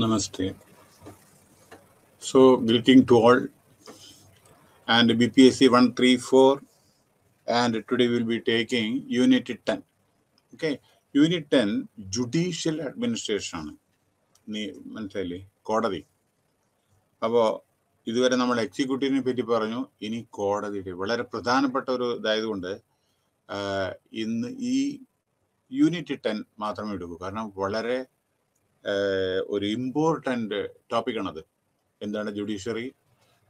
Namaste. So, greeting to all and BPSC 134 and today we'll be taking Unit 10. Okay, Unit 10 Judicial Administration ആണ് നീ മനസ്സിലായില്ലേ കോടതി അപ്പോൾ ഇതുവരെ നമ്മൾ എക്സിക്യൂട്ടീവിനെ പറ്റി പറഞ്ഞു ഇനി കോടതിയുടെ വളരെ പ്രധാനപ്പെട്ട ഒരു ഇതായതുകൊണ്ട് ഇന്ന് ഈ യൂണിറ്റ് ടെൻ മാത്രമേ എടുക്കൂ കാരണം വളരെ ഒരു ഇമ്പോർട്ടൻ്റ് ടോപ്പിക്കാണത് എന്താണ് judiciary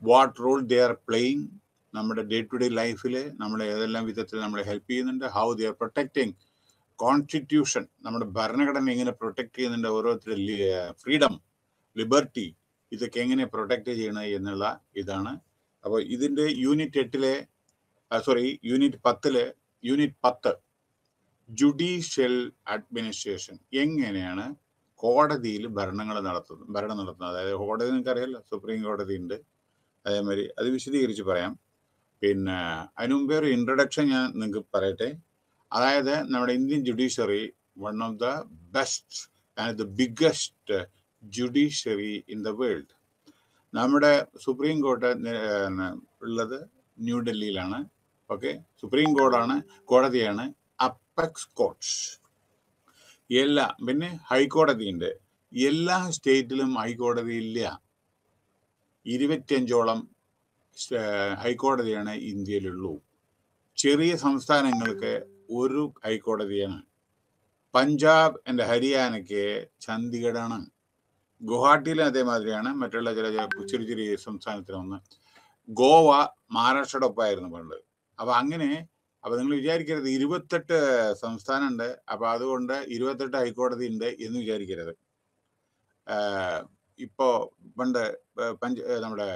what role they are playing നമ്മുടെ ഡേ ടു ഡേ ലൈഫിൽ നമ്മളെ ഏതെല്ലാം വിധത്തിൽ നമ്മളെ ഹെൽപ്പ് ചെയ്യുന്നുണ്ട് how they are protecting constitution നമ്മുടെ ഭരണഘടന എങ്ങനെ പ്രൊട്ടക്ട് ചെയ്യുന്നുണ്ട് ഓരോരുത്തരുടെ ഫ്രീഡം ലിബർട്ടി ഇതൊക്കെ എങ്ങനെ പ്രൊട്ടക്ട് ചെയ്യണം എന്നുള്ള ഇതാണ് അപ്പോൾ ഇതിൻ്റെ യൂണിറ്റ് എട്ടിലെ സോറി യൂണിറ്റ് പത്തിലെ യൂണിറ്റ് പത്ത് ജുഡീഷ്യൽ അഡ്മിനിസ്ട്രേഷൻ എങ്ങനെയാണ് കോടതിയിൽ ഭരണങ്ങൾ നടത്തുന്നത് ഭരണം നടത്തുന്നത് അതായത് കോടതി നിങ്ങൾക്കറിയാലോ സുപ്രീം കോടതി ഉണ്ട് അതേമാതിരി അത് വിശദീകരിച്ച് പറയാം പിന്നെ അതിനു മുമ്പേ ഒരു ഇൻട്രഡക്ഷൻ ഞാൻ നിങ്ങൾക്ക് പറയട്ടെ അതായത് നമ്മുടെ Indian judiciary one of the best and the biggest judiciary in the world നമ്മുടെ സുപ്രീം കോർട്ട് ഉള്ളത് ന്യൂഡൽഹിയിലാണ് ഓക്കെ സുപ്രീം കോടതിയാണ് കോടതിയാണ് അപ്പക്സ് കോർട്ട്സ് എല്ലാ പിന്നെ ഹൈക്കോടതിയുണ്ട് എല്ലാ സ്റ്റേറ്റിലും ഹൈക്കോടതി ഇല്ല ഇരുപത്തിയഞ്ചോളം ഹൈക്കോടതിയാണ് ഇന്ത്യയിലുള്ളൂ ചെറിയ സംസ്ഥാനങ്ങൾക്ക് ഒരു ഹൈക്കോടതിയാണ് പഞ്ചാബ് എൻ്റെ ഹരിയാനയ്ക്ക് ചണ്ഡീഗഡാണ് ഗുവാഹട്ടിയിലും അതേമാതിരിയാണ് മറ്റുള്ള ചില ചെറിയ ചെറിയ സംസ്ഥാനത്തിലൊന്ന് ഗോവ മഹാരാഷ്ട്രയുടെ ഒപ്പമായിരുന്നു പണ്ട് അപ്പം അങ്ങനെ അപ്പോൾ നിങ്ങൾ വിചാരിക്കരുത് ഇരുപത്തെട്ട് സംസ്ഥാനമുണ്ട് അപ്പോൾ അതുകൊണ്ട് ഇരുപത്തെട്ട് ഹൈക്കോടതി ഉണ്ട് എന്ന് വിചാരിക്കരുത് ഇപ്പോ പണ്ട് പഞ്ച നമ്മുടെ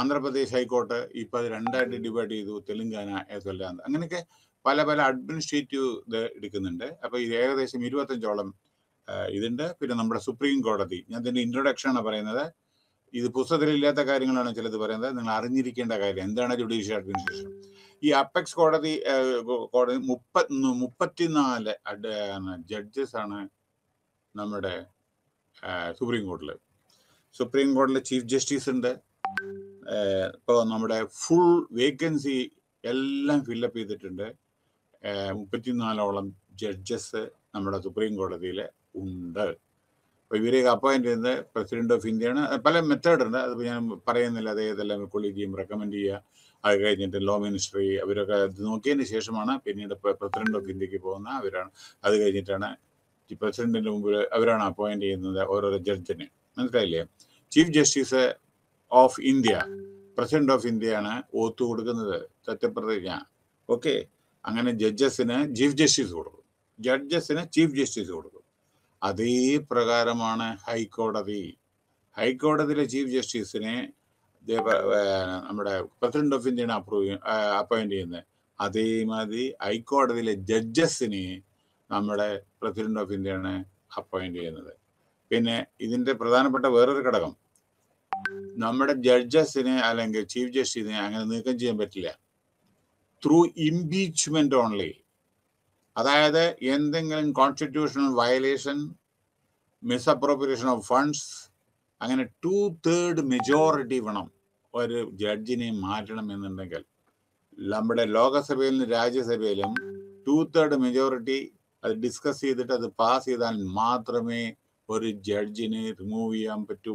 ആന്ധ്രാപ്രദേശ് ഹൈക്കോർട്ട് ഇപ്പൊ അത് രണ്ടായിട്ട് ഡിവൈഡ് ചെയ്തു തെലുങ്കാന ഏതൊല്ലാന്ന് അങ്ങനെയൊക്കെ പല പല അഡ്മിനിസ്ട്രേറ്റീവ് ഇത് എടുക്കുന്നുണ്ട് അപ്പോൾ ഇത് ഏകദേശം ഇരുപത്തഞ്ചോളം ഇതുണ്ട് പിന്നെ നമ്മുടെ സുപ്രീം കോടതി ഞാൻ ഇൻട്രൊഡക്ഷൻ ആണ് പറയുന്നത് ഇത് പുസ്തകത്തിലില്ലാത്ത കാര്യങ്ങളാണ് ചിലത് പറയുന്നത് നിങ്ങൾ അറിഞ്ഞിരിക്കേണ്ട കാര്യം എന്താണ് ജുഡീഷ്യൽ അഡ്മിനിസ്ട്രേഷൻ ഈ അപ്പെക്സ് കോടതി കോടതി മുപ്പത് മുപ്പത്തിനാല് ജഡ്ജസാണ് നമ്മുടെ സുപ്രീം കോർട്ടിൽ സുപ്രീം കോർട്ടിലെ ചീഫ് ജസ്റ്റിസ് ഉണ്ട് ഇപ്പോൾ നമ്മുടെ ഫുൾ വേക്കൻസി എല്ലാം ഫില്ലപ്പ് ചെയ്തിട്ടുണ്ട് മുപ്പത്തിനാലോളം ജഡ്ജസ് നമ്മുടെ സുപ്രീം കോടതിയിൽ ഉണ്ട് അപ്പോൾ ഇവരെയൊക്കെ അപ്പോയിന്റ് ചെയ്യുന്നത് പ്രസിഡന്റ് ഓഫ് ഇന്ത്യയാണ് പല മെത്തേഡുണ്ട് ഉണ്ട് അത് ഞാൻ പറയുന്നില്ല അതേതെല്ലാം ഏതെല്ലാം കൊളീജിയം റെക്കമെൻഡ് ചെയ്യുക അത് കഴിഞ്ഞിട്ട് ലോ മിനിസ്ട്രി അവരൊക്കെ നോക്കിയതിന് ശേഷമാണ് പിന്നീട് പ്രസിഡന്റ് ഓഫ് ഇന്ത്യക്ക് പോകുന്ന അവരാണ് അത് കഴിഞ്ഞിട്ടാണ് പ്രസിഡന്റിന്റെ മുമ്പിൽ അവരാണ് അപ്പോയിന്റ് ചെയ്യുന്നത് ഓരോരോ ജഡ്ജിന് മനസ്സിലായില്ലേ chief justice of India president of ഇന്ത്യയാണ് ഒത്തു കൊടുക്കുന്നത് സത്യപ്രതിജ്ഞ ഓക്കെ അങ്ങനെ ജഡ്ജസിന് ചീഫ് ജസ്റ്റിസ് കൊടുക്കും ജഡ്ജസിന് ചീഫ് ജസ്റ്റിസ് കൊടുക്കും അതേ പ്രകാരമാണ് ഹൈക്കോടതി ഹൈക്കോടതിയിലെ ചീഫ് ജസ്റ്റിസിനെ നമ്മുടെ പ്രസിഡന്റ് ഓഫ് ഇന്ത്യയാണ് അപ്രൂവ് അപ്പോയിന്റ് ചെയ്യുന്നത് അതേമാതിരി ഹൈക്കോടതിയിലെ ജഡ്ജസിനെ നമ്മുടെ പ്രസിഡന്റ് ഓഫ് ഇന്ത്യയാണ് അപ്പോയിന്റ് ചെയ്യുന്നത് പിന്നെ ഇതിന്റെ പ്രധാനപ്പെട്ട വേറൊരു ഘടകം നമ്മുടെ ജഡ്ജസിനെ അല്ലെങ്കിൽ ചീഫ് ജസ്റ്റിസിനെ അങ്ങനെ നീക്കം ചെയ്യാൻ പറ്റില്ല ത്രൂ ഇംപീച്ച്മെന്റ് ഓൺലി അതായത് എന്തെങ്കിലും constitutional violation misappropriation of funds അങ്ങനെ ടു തേർഡ് മെജോറിറ്റി വേണം ഒരു ജഡ്ജിനെ മാറ്റണമെന്നുണ്ടെങ്കിൽ നമ്മുടെ ലോകസഭയിലും രാജ്യസഭയിലും ടു തേർഡ് മെജോറിറ്റി അത് ഡിസ്കസ് ചെയ്തിട്ട് അത് പാസ് ചെയ്താൽ മാത്രമേ ഒരു ജഡ്ജിനെ റിമൂവ് ചെയ്യാൻ പറ്റൂ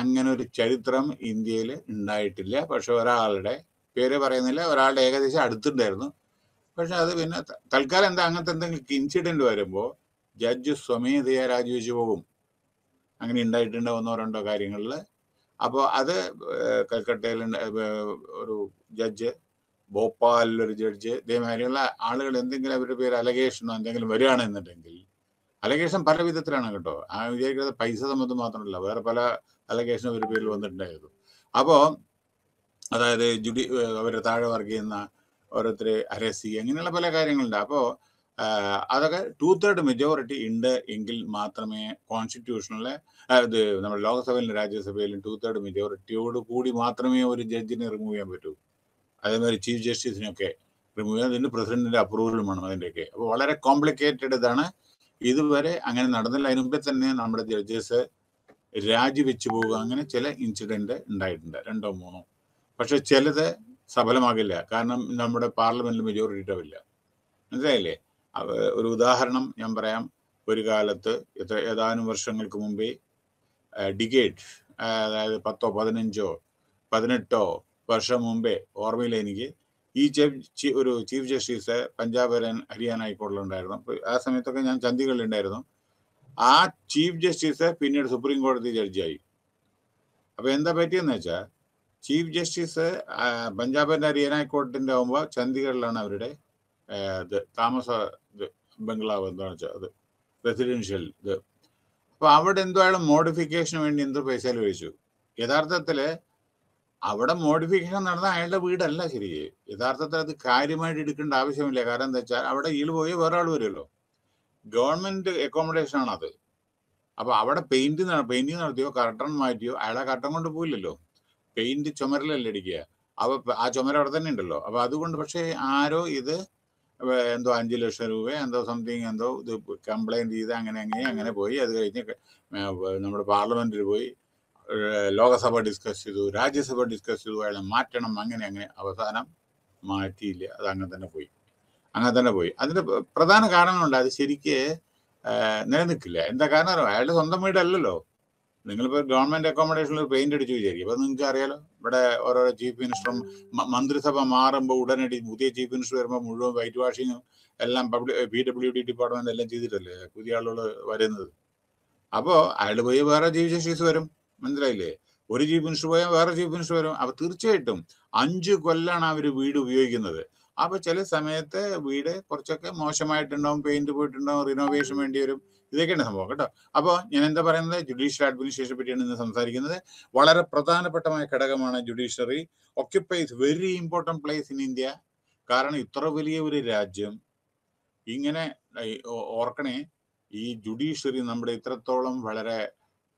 അങ്ങനെ ഒരു ചരിത്രം ഇന്ത്യയിൽ ഉണ്ടായിട്ടില്ല പക്ഷെ ഒരാളുടെ പേര് പറയുന്നില്ല ഒരാളുടെ ഏകദേശം അടുത്തുണ്ടായിരുന്നു പക്ഷെ അത് പിന്നെ തൽക്കാലം എന്താ അങ്ങനത്തെ എന്തെങ്കിലും ഇൻസിഡന്റ് വരുമ്പോൾ ജഡ്ജ് സ്വമേധയാ രാജിവെച്ച് പോകും അങ്ങനെ ഉണ്ടായിട്ടുണ്ടാവുന്ന രണ്ടോ കാര്യങ്ങളിൽ അപ്പോൾ അത് കൽക്കട്ടയിൽ ഒരു ജഡ്ജ് ഭോപ്പാലിലൊരു ജഡ്ജ് ഇതേമാതിരിയുള്ള ആളുകൾ എന്തെങ്കിലും അവരുടെ പേര് അലഗേഷനോ എന്തെങ്കിലും വരികയാണെന്നുണ്ടെങ്കിൽ അലഗേഷൻ പല വിധത്തിലാണ് കേട്ടോ ആ വിചാരിക്കുന്നത് പൈസ സംബന്ധം മാത്രമല്ല വേറെ പല അലഗേഷൻ അവരുടെ പേരിൽ വന്നിട്ടുണ്ടായിരുന്നു അപ്പോൾ അതായത് ജുഡി അവരുടെ താഴെ വർക്ക് ചെയ്യുന്ന ഓരോരുത്തരെ അരസി അങ്ങനെയുള്ള പല കാര്യങ്ങളുണ്ട് അപ്പോൾ അതൊക്കെ ടു തേർഡ് മെജോറിറ്റി ഉണ്ട് എങ്കിൽ മാത്രമേ കോൺസ്റ്റിറ്റ്യൂഷനിലെ അത് നമ്മുടെ ലോക്സഭയിലും രാജ്യസഭയിലും ടു തേർഡ് മെജോറിറ്റിയോട് കൂടി മാത്രമേ ഒരു ജഡ്ജിനെ റിമൂവ് ചെയ്യാൻ പറ്റൂ അതേമാതിരി ചീഫ് ജസ്റ്റിസിനൊക്കെ റിമൂവ് ചെയ്യാൻ അതിന് പ്രസിഡന്റിന്റെ അപ്രൂവലും വേണം അതിൻ്റെയൊക്കെ അപ്പോൾ വളരെ കോംപ്ലിക്കേറ്റഡ് ഇതാണ് ഇതുവരെ അങ്ങനെ നടന്നില്ല അതിനുമ്പെ മുമ്പേ തന്നെ നമ്മുടെ ജഡ്ജസ് രാജിവെച്ചു പോകുക അങ്ങനെ ചില ഇൻസിഡന്റ് ഉണ്ടായിട്ടുണ്ട് രണ്ടോ മൂന്നോ പക്ഷെ ചിലത് സഫലമാകില്ല കാരണം നമ്മുടെ പാർലമെന്റിൽ മെജോറിറ്റി ഉണ്ടാവില്ല മനസ്സിലായില്ലേ ഒരു ഉദാഹരണം ഞാൻ പറയാം ഒരു കാലത്ത് ഏതാനും വർഷങ്ങൾക്ക് മുമ്പേ ഡിക്കേറ്റ് അതായത് പത്തോ പതിനഞ്ചോ പതിനെട്ടോ വർഷം മുമ്പേ ഓർമ്മയിലെ എനിക്ക് ഈ ചീഫ് ഒരു ചീഫ് ജസ്റ്റിസ് പഞ്ചാബ് ഹരിയാന ഹൈക്കോടതിയിൽ ഉണ്ടായിരുന്നു ആ സമയത്തൊക്കെ ഞാൻ ചണ്ഡീഗഡിൽ ഉണ്ടായിരുന്നു ആ ചീഫ് ജസ്റ്റിസ് പിന്നീട് സുപ്രീം കോടതി ജഡ്ജിയായി അപ്പൊ എന്താ പറ്റിയെന്ന് വെച്ചാൽ ചീഫ് ജസ്റ്റിസ് പഞ്ചാബിൻ്റെ ഹരിയാന ഹൈക്കോടതിന്റെ ആകുമ്പോൾ ചന്തികളിലാണ് അവരുടെ താമസ ബംഗ്ലാവ് എന്താണെന്ന് വെച്ചാൽ അത് റെസിഡൻഷ്യൽ ഇത് അപ്പൊ അവിടെ എന്തോ അയാൾ മോഡിഫിക്കേഷന് വേണ്ടി എന്തോ പൈസ ചോദിച്ചു യഥാർത്ഥത്തില് അവിടെ മോഡിഫിക്കേഷൻ നടന്ന അയാളുടെ വീടല്ല ശരി യഥാർത്ഥത്തിൽ അത് കാര്യമായിട്ട് എടുക്കേണ്ട ആവശ്യമില്ല കാരണം എന്താ വെച്ചാൽ അവിടെ ഈൾ പോയി വേറെ ആൾ വരുമല്ലോ ഗവൺമെന്റ് അക്കോമഡേഷൻ ആണ് അത് അപ്പൊ അവിടെ പെയിന്റ് പെയിന്റിങ് നടത്തിയോ കർട്ടൺ മാറ്റിയോ അയാളെ കർട്ടൺ കൊണ്ട് പോയില്ലല്ലോ പെയിന്റ് ചുമരിലല്ലേ അടിക്കുക അപ്പൊ ആ ചുമര അവിടെ തന്നെ ഉണ്ടല്ലോ അപ്പൊ അതുകൊണ്ട് പക്ഷേ ആരോ ഇത് എന്തോ അഞ്ച് ലക്ഷം രൂപ എന്തോ സംതിങ് എന്തോ ഇത് കംപ്ലൈൻറ്റ് ചെയ്ത് അങ്ങനെ അങ്ങനെ അങ്ങനെ പോയി അത് കഴിഞ്ഞ് നമ്മുടെ പാർലമെൻറ്റിൽ പോയി ലോകസഭ ഡിസ്കസ് ചെയ്തു രാജ്യസഭ ഡിസ്കസ് ചെയ്തു അയാളെ മാറ്റണം അങ്ങനെ അങ്ങനെ അവസാനം മാറ്റിയില്ല അത് അങ്ങനെ തന്നെ പോയി അങ്ങനെ തന്നെ പോയി അതിന് പ്രധാന കാരണങ്ങളുണ്ട് അത് ശരിക്ക് നിലനിൽക്കില്ല എന്താ കാരണം അയാളുടെ സ്വന്തം വീടല്ലല്ലോ നിങ്ങളിപ്പോ ഗവൺമെന്റ് അക്കോമഡേഷനിൽ പെയിന്റ് അടിച്ചു വിചാരിക്കും അപ്പൊ നിങ്ങൾക്ക് അറിയാലോ ഇവിടെ ഓരോരോ ചീഫ് മിനിസ്റ്ററും മന്ത്രിസഭ മാറുമ്പോൾ ഉടനടി പുതിയ ചീഫ് മിനിസ്റ്റർ വരുമ്പോൾ മുഴുവൻ വൈറ്റ് വാഷിങ്ങും എല്ലാം public P W D department എല്ലാം ചെയ്തിട്ടല്ലേ പുതിയ ആളുകൾ വരുന്നത് അപ്പോൾ അയാൾ പോയി വേറെ ചീഫ് ജസ്റ്റിസ് വരും മനസ്സിലായില്ലേ ഒരു ചീഫ് മിനിസ്റ്റർ പോയാൽ വേറെ ചീഫ് മിനിസ്റ്റർ വരും അപ്പോൾ തീർച്ചയായിട്ടും അഞ്ച് കൊല്ലാണ് അവർ വീട് ഉപയോഗിക്കുന്നത് അപ്പോൾ ചില സമയത്ത് വീട് കുറച്ചൊക്കെ മോശമായിട്ടുണ്ടാവും പെയിന്റ് പോയിട്ടുണ്ടാവും റിനോവേഷൻ വേണ്ടി വരും ഇതൊക്കെയാണ് സംഭവം കേട്ടോ അപ്പോൾ ഞാൻ എന്താ പറയുന്നത് ജുഡീഷ്യൽ അഡ്മിനിസ്ട്രേഷനെ പറ്റിയാണ് ഇന്ന് സംസാരിക്കുന്നത് വളരെ പ്രധാനപ്പെട്ടമായ ഘടകമാണ് judiciary occupies very important place in India കാരണം ഇത്ര വലിയ ഒരു രാജ്യം ഇങ്ങനെ ഓർക്കണേ ഈ ജുഡീഷ്യറി നമ്മുടെ ഇത്രത്തോളം വളരെ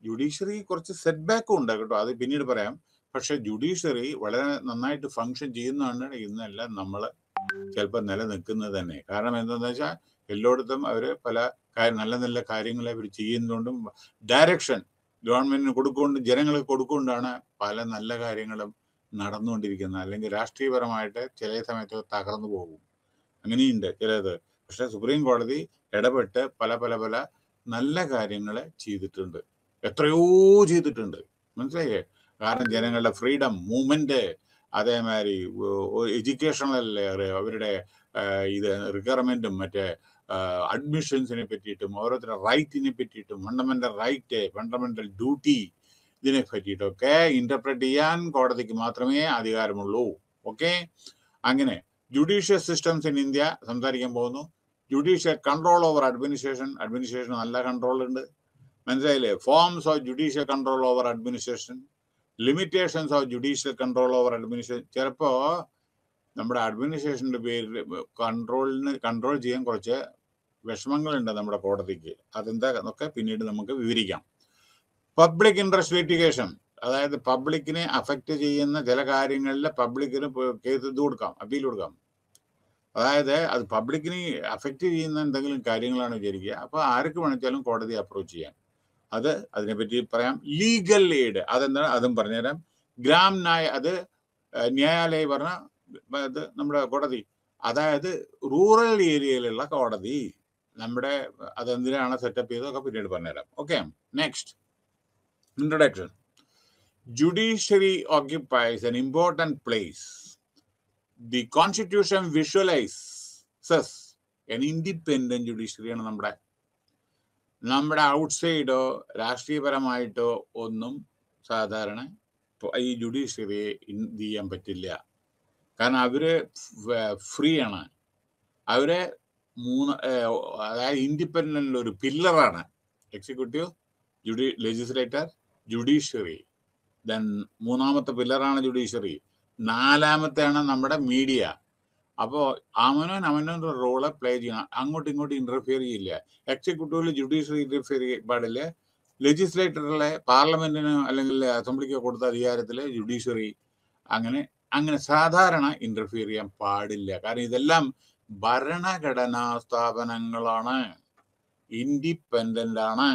ജുഡീഷ്യറി കുറച്ച് സെറ്റ് ബാക്കും ഉണ്ട് കേട്ടോ അത് പിന്നീട് പറയാം പക്ഷെ ജുഡീഷ്യറി വളരെ നന്നായിട്ട് ഫങ്ഷൻ ചെയ്യുന്നതാണ് ഇന്നെല്ലാം നമ്മൾ ചിലപ്പോൾ നിലനിൽക്കുന്നത് തന്നെ കാരണം എന്താണെന്ന് വെച്ചാൽ എല്ലായിടത്തും അവർ പല നല്ല നല്ല കാര്യങ്ങളെ ഇവർ ചെയ്യുന്നതുകൊണ്ടും ഡയറക്ഷൻ ഗവൺമെന്റിന് കൊടുക്കൊണ്ട് ജനങ്ങൾക്ക് കൊടുക്കൊണ്ടാണ് പല നല്ല കാര്യങ്ങളും നടന്നുകൊണ്ടിരിക്കുന്നത് അല്ലെങ്കിൽ രാഷ്ട്രീയപരമായിട്ട് ചില സമയത്ത് തകർന്നു പോകും അങ്ങനെയുണ്ട് ചിലത് പക്ഷെ സുപ്രീം കോടതി ഇടപെട്ട് പല പല പല നല്ല കാര്യങ്ങൾ ചെയ്തിട്ടുണ്ട് എത്രയോ ചെയ്തിട്ടുണ്ട് മനസ്സിലായില്ലേ കാരണം ജനങ്ങളുടെ ഫ്രീഡം മൂവ്മെന്റ് അതേമാതിരി എഡ്യൂക്കേഷണൽ അവരുടെ ഇത് റിക്വയർമെന്റും മറ്റേ അഡ്മിഷൻസിനെ പറ്റിയിട്ടും ഓരോരുത്തരുടെ റൈറ്റിനെ പറ്റിയിട്ടും ഫണ്ടമെന്റൽ റൈറ്റ് ഫണ്ടമെന്റൽ ഡ്യൂട്ടി ഇതിനെ പറ്റിയിട്ടൊക്കെ ഇന്റർപ്രറ്റ് ചെയ്യാൻ കോടതിക്ക് മാത്രമേ അധികാരമുള്ളൂ ഓക്കെ അങ്ങനെ ജുഡീഷ്യൽ സിസ്റ്റംസ് ഇൻ ഇന്ത്യ സംസാരിക്കാൻ പോകുന്നു judicial control over administration administration നല്ല കൺട്രോൾ ഉണ്ട് മനസ്സിലായില്ലേ forms of judicial control over administration limitations of judicial control over administration ചിലപ്പോൾ നമ്മുടെ അഡ്മിനിസ്ട്രേഷൻ്റെ പേരിൽ കൺട്രോളിന് കൺട്രോൾ ചെയ്യാൻ കുറച്ച് വിഷമങ്ങളുണ്ട് നമ്മുടെ കോടതിക്ക് അതെന്താ എന്നൊക്കെ പിന്നീട് നമുക്ക് വിവരിക്കാം പബ്ലിക് ഇൻട്രസ്റ്റ് ലിറ്റിഗേഷൻ അതായത് പബ്ലിക്കിനെ അഫക്റ്റ് ചെയ്യുന്ന ചില കാര്യങ്ങളിൽ പബ്ലിക്കിന് കേസ് ഇത് കൊടുക്കാം അപ്പീൽ കൊടുക്കാം അതായത് അത് പബ്ലിക്കിനെ അഫക്റ്റ് ചെയ്യുന്ന എന്തെങ്കിലും കാര്യങ്ങളാണ് വിചാരിക്കുക അപ്പോൾ ആർക്ക് വേണമെങ്കിലും കോടതി അപ്രോച്ച് ചെയ്യാം അത് അതിനെപ്പറ്റി പറയാം ലീഗൽ എയ്ഡ് അതെന്താണ് അതും പറഞ്ഞുതരാം ഗ്രാം നായ അത് ന്യായാലയം പറഞ്ഞാൽ ഇത് നമ്മുടെ കോടതി അതായത് റൂറൽ ഏരിയയിലുള്ള കോടതി നമ്മുടെ അതെന്തിനാണ് സെറ്റപ്പ് ചെയ്തതൊക്കെ പിന്നീട് പറഞ്ഞുതരാം okay next introduction judiciary occupies an important place the constitution visualizes an independent ജുഡീഷ്യറിയാണ് നമ്മുടെ നമ്മുടെ ഔട്ട്സൈഡോ രാഷ്ട്രീയപരമായിട്ടോ ഒന്നും സാധാരണ ഈ ജുഡീഷ്യറിയെ ഇത് ചെയ്യാൻ പറ്റില്ല കാരണം അവര് ഫ്രീ ആണ് അവരെ മൂന്ന് അതായത് ഇൻഡിപെൻഡന്റ് ഒരു പില്ലറാണ് എക്സിക്യൂട്ടീവ് ജുഡി ലെജിസ്ലേറ്റർ ജുഡീഷ്യറി ദൻ മൂന്നാമത്തെ പില്ലറാണ് ജുഡീഷ്യറി നാലാമത്തെയാണ് നമ്മുടെ മീഡിയ അപ്പോൾ അവനോ അവനവൻ്റെ റോള് പ്ലേ ചെയ്യണം അങ്ങോട്ടും ഇങ്ങോട്ടും ഇന്റർഫിയർ ചെയ്യില്ല എക്സിക്യൂട്ടീവില് ജുഡീഷ്യറി ഇൻ്റർഫിയർ പാടില്ല ലെജിസ്ലേറ്ററിലെ പാർലമെന്റിനോ അല്ലെങ്കിൽ അസംബ്ലിക്കോ കൊടുത്ത അധികാരത്തിലെ ജുഡീഷ്യറി അങ്ങനെ അങ്ങനെ സാധാരണ ഇന്റർഫിയർ ചെയ്യാൻ പാടില്ല കാരണം ഇതെല്ലാം ഭരണഘടനാ സ്ഥാപനങ്ങളാണ് ഇൻഡിപെൻഡൻ്റ് ആണ്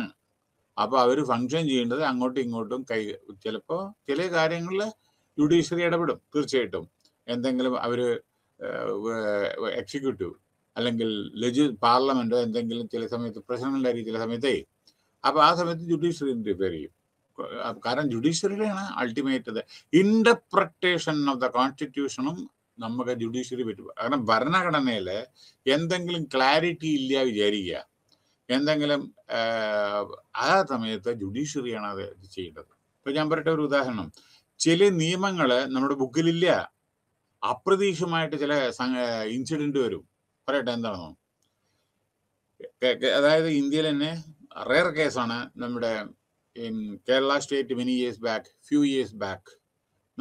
അപ്പോൾ അവർ ഫങ്ഷൻ ചെയ്യേണ്ടത് അങ്ങോട്ടും ഇങ്ങോട്ടും കൈ ചിലപ്പോൾ ചില കാര്യങ്ങളിൽ ജുഡീഷ്യറി ഇടപെടും തീർച്ചയായിട്ടും എന്തെങ്കിലും അവർ എക്സിക്യൂട്ടീവ് അല്ലെങ്കിൽ ലെജി പാർലമെൻറ്റോ എന്തെങ്കിലും ചില സമയത്ത് പ്രശ്നങ്ങളുണ്ടായിരിക്കും ചില സമയത്തേ അപ്പോൾ ആ സമയത്ത് ജുഡീഷ്യറി ഇൻ്റർഫിയർ ചെയ്യും കാരണം ജുഡീഷ്യറിയിലാണ് അൾട്ടിമേറ്റ് ഇത് ഇന്റർപ്രട്ടേഷൻ ഓഫ് ദ കോൺസ്റ്റിറ്റ്യൂഷനും നമുക്ക് ജുഡീഷ്യറി പറ്റും കാരണം ഭരണഘടനയിൽ എന്തെങ്കിലും ക്ലാരിറ്റി ഇല്ല വിചാരിക്കുക എന്തെങ്കിലും ആ സമയത്ത് ജുഡീഷ്യറിയാണ് അത് ചെയ്യേണ്ടത് ഇപ്പൊ ഞാൻ പറയട്ടെ ഒരു ഉദാഹരണം ചില നിയമങ്ങൾ നമ്മുടെ ബുക്കിലില്ല അപ്രതീക്ഷിതമായിട്ട് ചില ഇൻസിഡന്റ് വരും പറയട്ടെ എന്താണെന്നോ അതായത് ഇന്ത്യയിൽ തന്നെ റയർ കേസാണ് നമ്മുടെ in Kerala state many years back few years back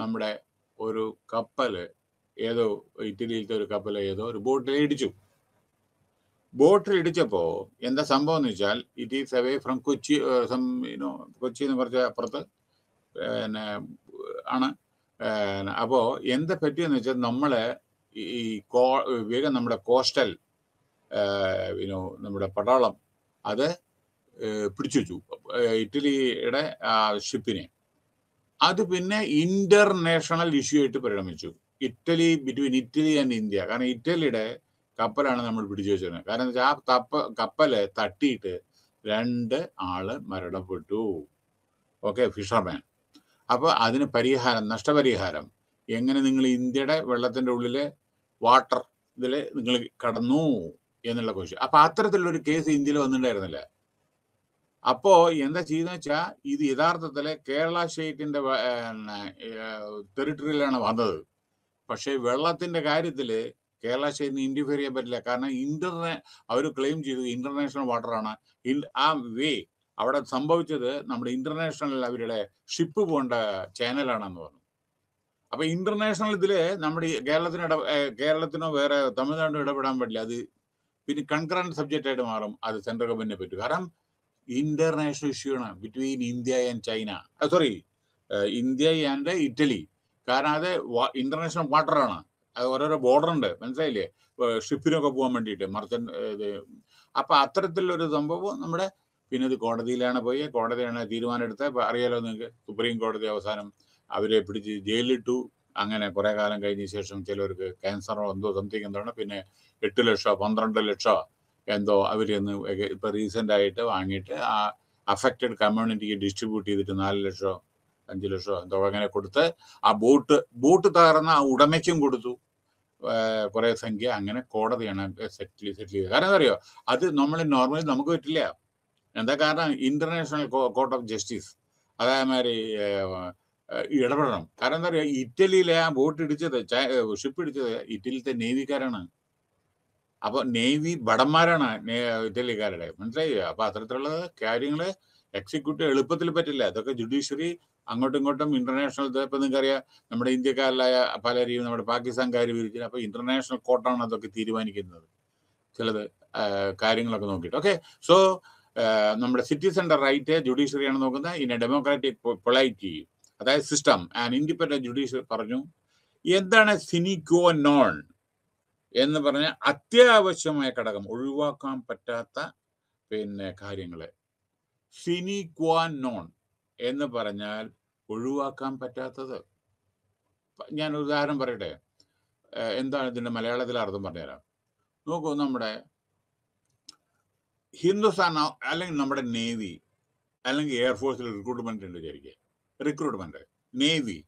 നമ്മുടെ ഒരു കപ്പൽ ഏതോ ഇറ്റലിയിലത്തെ ഒരു കപ്പൽ ഏതോ ഒരു ബോട്ടിൽ ഇടിച്ചു ബോട്ടിൽ ഇടിച്ചപ്പോ എന്താ സംഭവം എന്ന് വെച്ചാൽ it is away from Kochi Kochi എന്ന് പറഞ്ഞ അപ്പുറത്ത് പിന്നെ ആണ് അപ്പോ എന്താ പറ്റിയെന്ന് വെച്ചാൽ നമ്മള് ഈ കോ വേഗം നമ്മുടെ കോസ്റ്റൽ നമ്മുടെ പടോളം അത് പിടിച്ചു വെച്ചു ഇറ്റലിയുടെ ഷിപ്പിനെ അത് പിന്നെ ഇന്റർനാഷണൽ ഇഷ്യൂ ആയിട്ട് പരിണമിച്ചു Italy between Italy and India കാരണം ഇറ്റലിയുടെ കപ്പലാണ് നമ്മൾ പിടിച്ചു വെച്ചിരുന്നത് കാരണം ആ തപ്പ കപ്പല് തട്ടിയിട്ട് രണ്ട് ആള് മരണപ്പെട്ടു ഓക്കെ ഫിഷർമാൻ അപ്പോൾ അതിന് പരിഹാരം നഷ്ടപരിഹാരം എങ്ങനെ നിങ്ങൾ ഇന്ത്യയുടെ വെള്ളത്തിൻ്റെ ഉള്ളിലെ വാട്ടർ ഇതിൽ നിങ്ങൾ കടന്നു എന്നുള്ള ക്വസ്റ്റ്യൻ അപ്പോൾ അത്തരത്തിലുള്ള ഒരു കേസ് ഇന്ത്യയിൽ വന്നിട്ടുണ്ടായിരുന്നില്ല അപ്പോ എന്താ ചെയ്യുന്ന വെച്ചാൽ ഇത് യഥാർത്ഥത്തില് കേരള സ്റ്റേറ്റിന്റെ ടെറിട്ടറിയിലാണ് വന്നത് പക്ഷേ വെള്ളത്തിന്റെ കാര്യത്തിൽ കേരള സ്റ്റേറ്റിന് ഇന്റർഫിയർ ചെയ്യാൻ പറ്റില്ല കാരണം ഇന്റർനെ അവർ ക്ലെയിം ചെയ്തു ഇന്റർനാഷണൽ വാട്ടറാണ് ആ വേ അവിടെ സംഭവിച്ചത് നമ്മുടെ ഇന്റർനാഷണൽ അവരുടെ ഷിപ്പ് പോകേണ്ട ചാനലാണെന്ന് പറഞ്ഞു അപ്പൊ ഇന്റർനാഷണൽ ഇതില് നമ്മുടെ കേരളത്തിന് ഇട കേരളത്തിനോ വേറെ തമിഴ്നാടിനോ ഇടപെടാൻ പറ്റില്ല അത് പിന്നെ കൺകറന്റ് സബ്ജക്റ്റ് ആയിട്ട് മാറും അത് സെൻട്രൽ ഗവൺമെന്റിനെ പറ്റും കാരണം ഇന്റർനാഷണൽ ഇഷ്യൂ ആണ് between India and China sorry India and Italy കാരണം അത് ഇന്റർനാഷണൽ വാട്ടറാണ് അത് ഓരോരോ ബോർഡർ ഉണ്ട് മനസ്സിലായില്ലേ ഷിപ്പിനൊക്കെ പോകാൻ വേണ്ടിയിട്ട് മർച്ചന്റ് അപ്പൊ ഒരു സംഭവം നമ്മുടെ പിന്നെ ഇത് കോടതിയിലാണ് പോയി കോടതിയാണ് തീരുമാനം എടുത്തത് അറിയാലോ നിങ്ങൾക്ക് സുപ്രീം കോടതി അവസാനം അവരെ പിടിച്ച് ജയിലിലിട്ടു അങ്ങനെ കുറേ കാലം കഴിഞ്ഞ ശേഷം ചിലവർക്ക് ക്യാൻസറോ എന്തോ സംതിങ് എന്താണ് പിന്നെ എട്ട് ലക്ഷോ പന്ത്രണ്ട് ലക്ഷോ എന്തോ അവർ ഇന്ന് ഇപ്പോൾ റീസെൻ്റ് ആയിട്ട് വാങ്ങിയിട്ട് ആ അഫക്റ്റഡ് കമ്മ്യൂണിറ്റിക്ക് ഡിസ്ട്രിബ്യൂട്ട് ചെയ്തിട്ട് നാല് ലക്ഷമോ അഞ്ച് ലക്ഷമോ എന്തോ അങ്ങനെ കൊടുത്ത് ആ ബോട്ട് ബോട്ട് തകർന്ന ആ ഉടമയ്ക്കും കൊടുത്തു കുറേ സംഖ്യ അങ്ങനെ കോടതിയാണ് സെറ്റിൽ സെറ്റിൽ ചെയ്തത് കാരണം അറിയോ അത് നമ്മൾ നോർമലി നമുക്ക് പറ്റില്ല എന്താ കാരണം ഇന്റർനാഷണൽ കോർട്ട് ഓഫ് ജസ്റ്റിസ് അതേമാതിരി ഇടപെടണം കാരണം എന്താ പറയുക ഇറ്റലിയിലെ ആ ബോട്ട് ഇടിച്ചത് ഷിപ്പ് ഇടിച്ചത് ഇറ്റലിയിലത്തെ നേവിക്കാരാണ് അപ്പോൾ നേവി ഭടന്മാരാണ് ഇറ്റലിക്കാരുടെ മനസ്സിലായി അപ്പൊ അത്തരത്തിലുള്ള കാര്യങ്ങൾ എക്സിക്യൂട്ട് എളുപ്പത്തിൽ പറ്റില്ല അതൊക്കെ ജുഡീഷ്യറി അങ്ങോട്ടും ഇങ്ങോട്ടും ഇന്റർനാഷണൽ ഇപ്പം നിങ്ങൾക്കറിയാം നമ്മുടെ ഇന്ത്യക്കാരിലായ പലരെയും നമ്മുടെ പാകിസ്ഥാൻകാർ വിരിച്ചു അപ്പൊ ഇന്റർനാഷണൽ കോർട്ടാണ് അതൊക്കെ തീരുമാനിക്കുന്നത് ചിലത് കാര്യങ്ങളൊക്കെ നോക്കിയിട്ട് ഓക്കെ സോ നമ്മുടെ സിറ്റിസന്റെ റൈറ്റ് ജുഡീഷ്യറിയാണ് നോക്കുന്നത് ഇൻ ഡെമോക്രാറ്റിക് പൊളൈറ്റി അതായത് സിസ്റ്റം ആൻഡ് ഇൻഡിപെൻഡന്റ് ജുഡീഷ്യറി പറഞ്ഞു എന്താണ് സിനിക്കോ നോൺ എന്ന് പറഞ്ഞ അത്യാവശ്യമായ ഘടകം ഒഴിവാക്കാൻ പറ്റാത്ത പിന്നെ കാര്യങ്ങളെ സിനി ക്വാൻ നോൺ എന്ന് പറഞ്ഞാൽ ഒഴിവാക്കാൻ പറ്റാത്തത് ഞാൻ ഉദാഹരണം പറയട്ടെ എന്താണ് ഇതിൻ്റെ മലയാളത്തിൽ അർത്ഥം പറഞ്ഞുതരാം നോക്കൂ നമ്മുടെ ഹിന്ദുസ്ഥാൻ അല്ലെങ്കിൽ നമ്മുടെ നേവി അല്ലെങ്കിൽ എയർഫോഴ്സിൽ റിക്രൂട്ട്മെന്റ് ഉണ്ട് വിചാരിക്കുക recruitment navy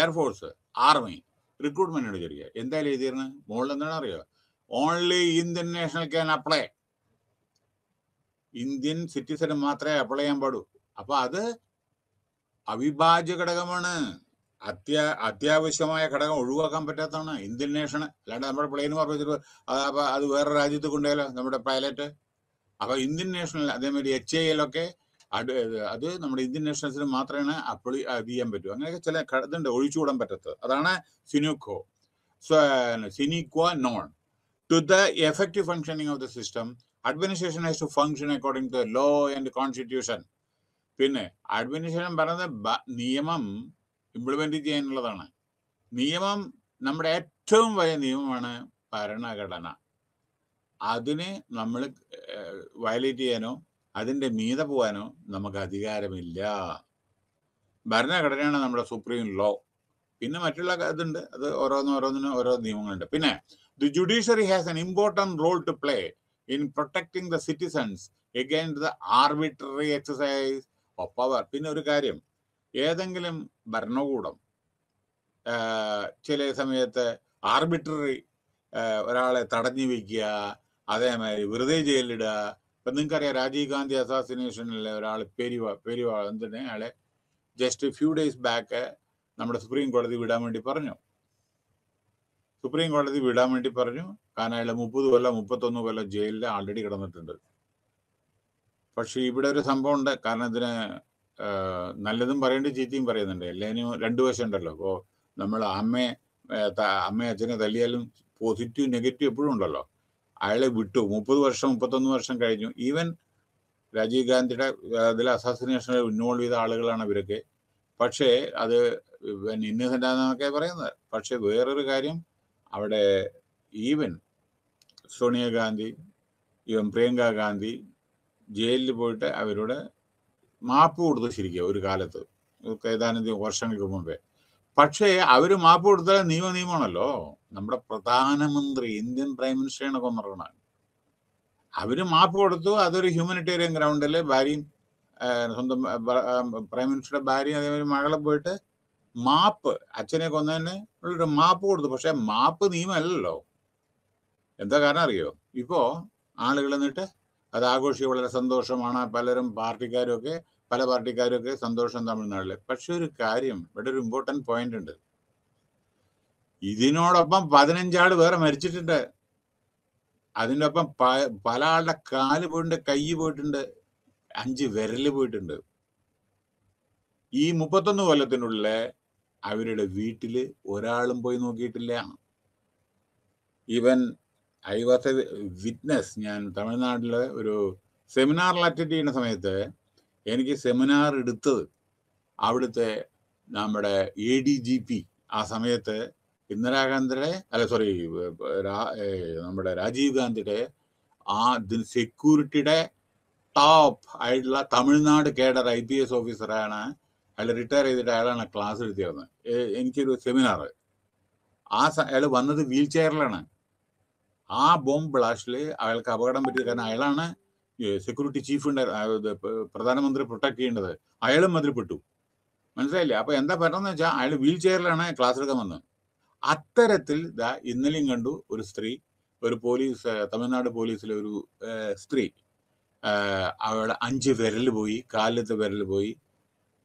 air force army recruitment എടുക്കരിക എന്തായാലും എഴുതിയിരുന്നത് മുകളിൽ എന്താണ് അറിയുക only Indian national can apply Indian citizen മാത്രമേ അപ്ലൈ ചെയ്യാൻ പാടൂ അപ്പൊ അത് അവിഭാജ്യ ഘടകമാണ് അത്യാ അത്യാവശ്യമായ ഘടകം ഒഴിവാക്കാൻ പറ്റാത്തതാണ് ഇന്ത്യൻ നേഷന് അല്ലാണ്ട് നമ്മുടെ പ്ലെയിൻ പറഞ്ഞിട്ട് അത് വേറെ രാജ്യത്ത് കൊണ്ടുപോയാലോ നമ്മുടെ പൈലറ്റ് അപ്പൊ ഇന്ത്യൻ നേഷണൽ അതേമാതിരി എച്ച് ഐ എൽ ഒക്കെ അത് അത് നമ്മുടെ ഇന്ത്യൻ നാഷണൽസിന് മാത്രമേ അപ്ലി ചെയ്യാൻ പറ്റൂ അങ്ങനെയൊക്കെ ചില ഇതുണ്ട് ഒഴിച്ചുകൂടാൻ പറ്റത്തത് അതാണ് സിനുക്കോ സിനിക്വ നോൺ to the effective functioning of the system administration has to function according to law and constitution പിന്നെ അഡ്മിനിസ്ട്രേഷൻ പറയുന്നത് നിയമം ഇംപ്ലിമെന്റ് ചെയ്യാനുള്ളതാണ് നിയമം നമ്മുടെ ഏറ്റവും വലിയ നിയമമാണ് ഭരണഘടന അതിനെ നമ്മൾ വയലേറ്റ് ചെയ്യാനോ അതിൻ്റെ മീതെ പോകാനോ നമുക്ക് അധികാരമില്ല ഭരണഘടനയാണ് നമ്മുടെ സുപ്രീം ലോ പിന്നെ മറ്റുള്ള ഇതുണ്ട് അത് ഓരോന്നും ഓരോന്നിനും ഓരോ നിയമങ്ങളുണ്ട് പിന്നെ the judiciary has an important role to play in protecting the citizens against the arbitrary exercise of power പിന്നെ ഒരു കാര്യം ഏതെങ്കിലും ഭരണകൂടം ചില സമയത്ത് ആർബിട്രറി ഒരാളെ തടഞ്ഞു വയ്ക്കുക അതേമാതിരി വെറുതെ ജയിലിടുക ഇപ്പം നിങ്ങൾക്കറിയാം രാജീവ് ഗാന്ധി അസാസിനേഷനിലെ ഒരാൾ പെരിവ പെരിവ എന്തിന് അയാളെ ജസ്റ്റ് ഫ്യൂ ഡേയ്സ് ബാക്ക് നമ്മുടെ സുപ്രീം കോടതി വിടാൻ വേണ്ടി പറഞ്ഞു സുപ്രീം കോടതി വിടാൻ വേണ്ടി പറഞ്ഞു കാരണം അയാൾ മുപ്പത് കൊല്ലം മുപ്പത്തൊന്ന് കൊല്ലം ജയിലിൽ ആൾറെഡി കിടന്നിട്ടുണ്ട് പക്ഷേ ഇവിടെ ഒരു സംഭവം ഉണ്ട് കാരണം ഇതിന് നല്ലതും പറയുന്നുണ്ട് ചീത്തയും പറയുന്നുണ്ട് എല്ലാവരും രണ്ടു വശം ഉണ്ടല്ലോ അപ്പോൾ നമ്മൾ അമ്മയെ അമ്മയെ അച്ഛനെ തല്ലിയാലും പോസിറ്റീവ് നെഗറ്റീവ് എപ്പോഴും ഉണ്ടല്ലോ അയാളെ വിട്ടു മുപ്പത് വർഷം മുപ്പത്തൊന്ന് വർഷം കഴിഞ്ഞു ഈവൻ രാജീവ് ഗാന്ധിയുടെ അതിൽ അസാസിനേഷനിൽ ഇൻവോൾവ് ചെയ്ത ആളുകളാണ് ഇവരൊക്കെ പക്ഷേ അത് പിന്നെ ഇന്നസെൻ്റ് ആണെന്നൊക്കെ പറയുന്നത് പക്ഷേ വേറൊരു കാര്യം അവിടെ ഈവൻ സോണിയാഗാന്ധി ഈവൻ പ്രിയങ്ക ഗാന്ധി ജയിലിൽ പോയിട്ട് അവരുടെ മാപ്പ് കൊടുത്ത് ശരിക്കും ഒരു കാലത്ത് ഏതാനും വർഷങ്ങൾക്ക് മുമ്പേ പക്ഷേ അവർ മാപ്പ് കൊടുത്താൽ നിയമ നിയമമാണല്ലോ നമ്മുടെ പ്രധാനമന്ത്രി ഇന്ത്യൻ പ്രൈം മിനിസ്റ്ററാണ് കൊന്നറങ്ങണ അവർ മാപ്പ് കൊടുത്തു അതൊരു ഹ്യൂമനിറ്റേറിയൻ ഗ്രൗണ്ടിൽ ഭാര്യയും സ്വന്തം പ്രൈം മിനിസ്റ്ററുടെ ഭാര്യയും അതേപോലെ മകളെ പോയിട്ട് മാപ്പ് അച്ഛനെ കൊന്നതിന് ഒരു മാപ്പ് കൊടുത്തു പക്ഷെ മാപ്പ് നിയമമല്ലല്ലോ എന്താ കാരണം അറിയോ ഇപ്പോൾ ആളുകൾ എന്നിട്ട് അത് ആഘോഷിക്കുക വളരെ സന്തോഷമാണ് പലരും പാർട്ടിക്കാരും ഒക്കെ പല പാർട്ടിക്കാരൊക്കെ സന്തോഷം തമിഴ്നാട്ടിൽ പക്ഷെ ഒരു കാര്യം ഇവിടെ ഒരു ഇമ്പോർട്ടൻറ്റ് പോയിന്റ് ഉണ്ട് ഇതിനോടൊപ്പം പതിനഞ്ചാള് വേറെ മരിച്ചിട്ടുണ്ട് അതിൻ്റെ ഒപ്പം പല ആളുടെ കാല് പോയിട്ടുണ്ട് കൈ പോയിട്ടുണ്ട് അഞ്ച് വിരല് പോയിട്ടുണ്ട് ഈ മുപ്പത്തൊന്ന് കൊല്ലത്തിനുള്ളിൽ അവരുടെ വീട്ടിൽ ഒരാളും പോയി നോക്കിയിട്ടില്ല even I was a witness ഞാൻ തമിഴ്നാട്ടിലെ ഒരു സെമിനാറിൽ അറ്റൻഡ് ചെയ്യുന്ന സമയത്ത് എനിക്ക് സെമിനാർ എടുത്തത് അവിടുത്തെ നമ്മുടെ എ ഡി ജി പി ആ സമയത്ത് ഇന്ദിരാഗാന്ധിയുടെ അല്ല സോറി നമ്മുടെ രാജീവ് ഗാന്ധിയുടെ ആ സെക്യൂരിറ്റിയുടെ ടോപ്പ് ആയിട്ടുള്ള Tamil Nadu cadre I P S ഓഫീസറാണ് അയാൾ റിട്ടയർ ചെയ്തിട്ട് അയാളാണ് ക്ലാസ് എടുത്തിരുന്നത് എനിക്കൊരു സെമിനാർ ആ അയാൾ വന്നത് വീൽ ചെയറിലാണ് ആ ബോംബ് ബ്ലാസ്റ്റിൽ അയാൾക്ക് അപകടം പറ്റിയത് കാരണം അയാളാണ് സെക്യൂരിറ്റി ചീഫ് പ്രധാനമന്ത്രി പ്രൊട്ടക്ട് ചെയ്യേണ്ടത് അയാളും മതിൽപ്പെട്ടു മനസ്സിലായില്ലേ അപ്പൊ എന്താ പറഞ്ഞതെന്ന് വെച്ചാൽ അയാൾ വീൽ ചെയറിലാണ് ക്ലാസ് എടുക്കാൻ വന്നത് അത്തരത്തിൽ ദാ ഇന്നലെയും കണ്ടു ഒരു സ്ത്രീ ഒരു പോലീസ് തമിഴ്നാട് പോലീസിലെ ഒരു സ്ത്രീ അവളുടെ അഞ്ച് വിരൽ പോയി കാലിലത്തെ വിരൽ പോയി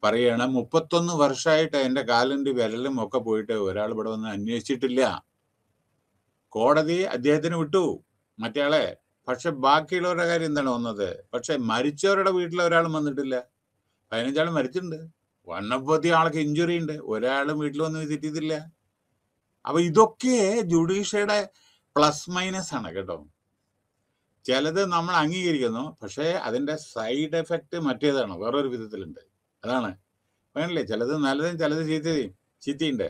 പറയണ മുപ്പത്തൊന്ന് വർഷമായിട്ട് എൻ്റെ കാലിൻ്റെ വിരലും ഒക്കെ പോയിട്ട് ഒരാൾ ഇവിടെ വന്ന് അന്വേഷിച്ചിട്ടില്ല കോടതി അദ്ദേഹത്തിന് വിട്ടു മറ്റേ പക്ഷെ ബാക്കിയുള്ളവരുടെ കാര്യം എന്താണ് വന്നത് പക്ഷെ മരിച്ചവരുടെ വീട്ടിൽ ഒരാളും വന്നിട്ടില്ല പതിനഞ്ചാൾ മരിച്ചിട്ടുണ്ട് വണ്ണപ്പത്തി ആൾക്ക് ഇഞ്ചുറി ഉണ്ട് ഒരാളും വീട്ടിൽ വന്ന് ചെയ്തില്ല അപ്പൊ ഇതൊക്കെ ജുഡീഷ്യയുടെ പ്ലസ് മൈനസ് ആണ് കേട്ടോ ചിലത് നമ്മൾ അംഗീകരിക്കുന്നു പക്ഷേ അതിന്റെ സൈഡ് എഫക്റ്റ് മറ്റേതാണ് വേറൊരു വിധത്തിലുണ്ട് അതാണ് വേണല്ലേ ചിലത് നല്ലതും ചിലത് ചീത്തയും ചീത്തയുണ്ട്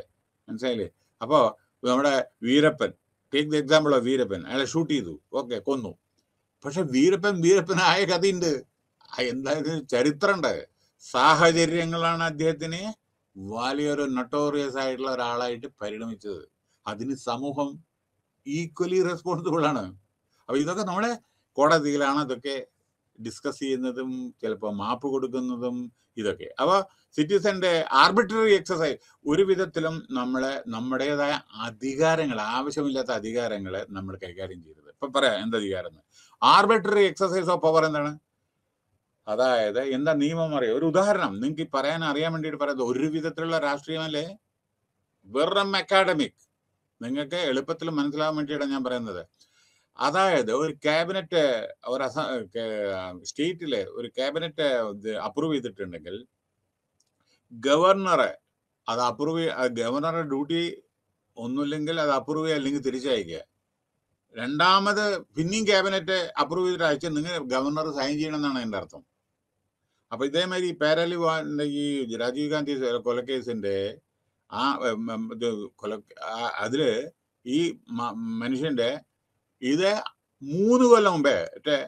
മനസ്സിലായില്ലേ അപ്പോൾ നമ്മുടെ Veerappan take the example of Veerappan അയാളെ ഷൂട്ട് ചെയ്തു ഓക്കെ കൊന്നു പക്ഷെ വീരപ്പൻ വീരപ്പനായ കഥയുണ്ട് എന്തായാലും ചരിത്രമുണ്ട് സാഹചര്യങ്ങളാണ് അദ്ദേഹത്തിനെ വലിയൊരു നട്ടോറിയസ് ആയിട്ടുള്ള ഒരാളായിട്ട് പരിണമിച്ചത് അതിന് സമൂഹം ഈക്വലി റെസ്പോൺസിബിൾ ആണ് അപ്പൊ ഇതൊക്കെ നമ്മളെ കോടതിയിലാണ് ഇതൊക്കെ ഡിസ്കസ് ചെയ്യുന്നതും ചിലപ്പോൾ മാപ്പ് കൊടുക്കുന്നതും ഇതൊക്കെ അപ്പോൾ സിറ്റിസന്റെ ആർബിട്രറി എക്സസൈസ് ഒരു വിധത്തിലും നമ്മളെ നമ്മുടേതായ അധികാരങ്ങൾ ആവശ്യമില്ലാത്ത അധികാരങ്ങളെ നമ്മൾ കൈകാര്യം ചെയ്യരുത് ഇപ്പൊ പറയാം എന്ത് അധികാരം ആർബിട്രറി എക്സസൈസ് ഓഫ് പവർ എന്താണ് അതായത് എന്താ നിയമം അറിയാം ഒരു ഉദാഹരണം നിങ്ങൾക്ക് പറയാൻ അറിയാൻ വേണ്ടിയിട്ട് പറയുന്നത് ഒരു വിധത്തിലുള്ള രാഷ്ട്രീയമല്ലേ വെറും അക്കാഡമിക് നിങ്ങൾക്ക് എളുപ്പത്തിൽ മനസ്സിലാവാൻ വേണ്ടിയിട്ടാണ് ഞാൻ പറയുന്നത് അതായത് ഒരു ക്യാബിനറ്റ് ഒരു അസ സ്റ്റേറ്റിലെ ഒരു ക്യാബിനറ്റ് അപ്രൂവ് ചെയ്തിട്ടുണ്ടെങ്കിൽ ഗവർണറെ അത് അപ്രൂവ് ഗവർണറുടെ ഡ്യൂട്ടി ഒന്നുമില്ലെങ്കിൽ അത് അപ്രൂവ് ചെയ്യുക അല്ലെങ്കിൽ തിരിച്ചയക്കുക രണ്ടാമത് പിന്നെയും ക്യാബിനറ്റ് അപ്രൂവ് ചെയ്തിട്ട് അയച്ച് നിങ്ങൾ ഗവർണർ സൈൻ ചെയ്യണമെന്നാണ് എൻ്റെ അർത്ഥം അപ്പൊ ഇതേമാതിരി പാരാലി ഈ രാജീവ് ഗാന്ധി കൊലക്കേസിന്റെ ആ കൊല അതില് ഈ മനുഷ്യന്റെ ഇത് മൂന്ന് കൊല്ലം മുമ്പേ മറ്റേ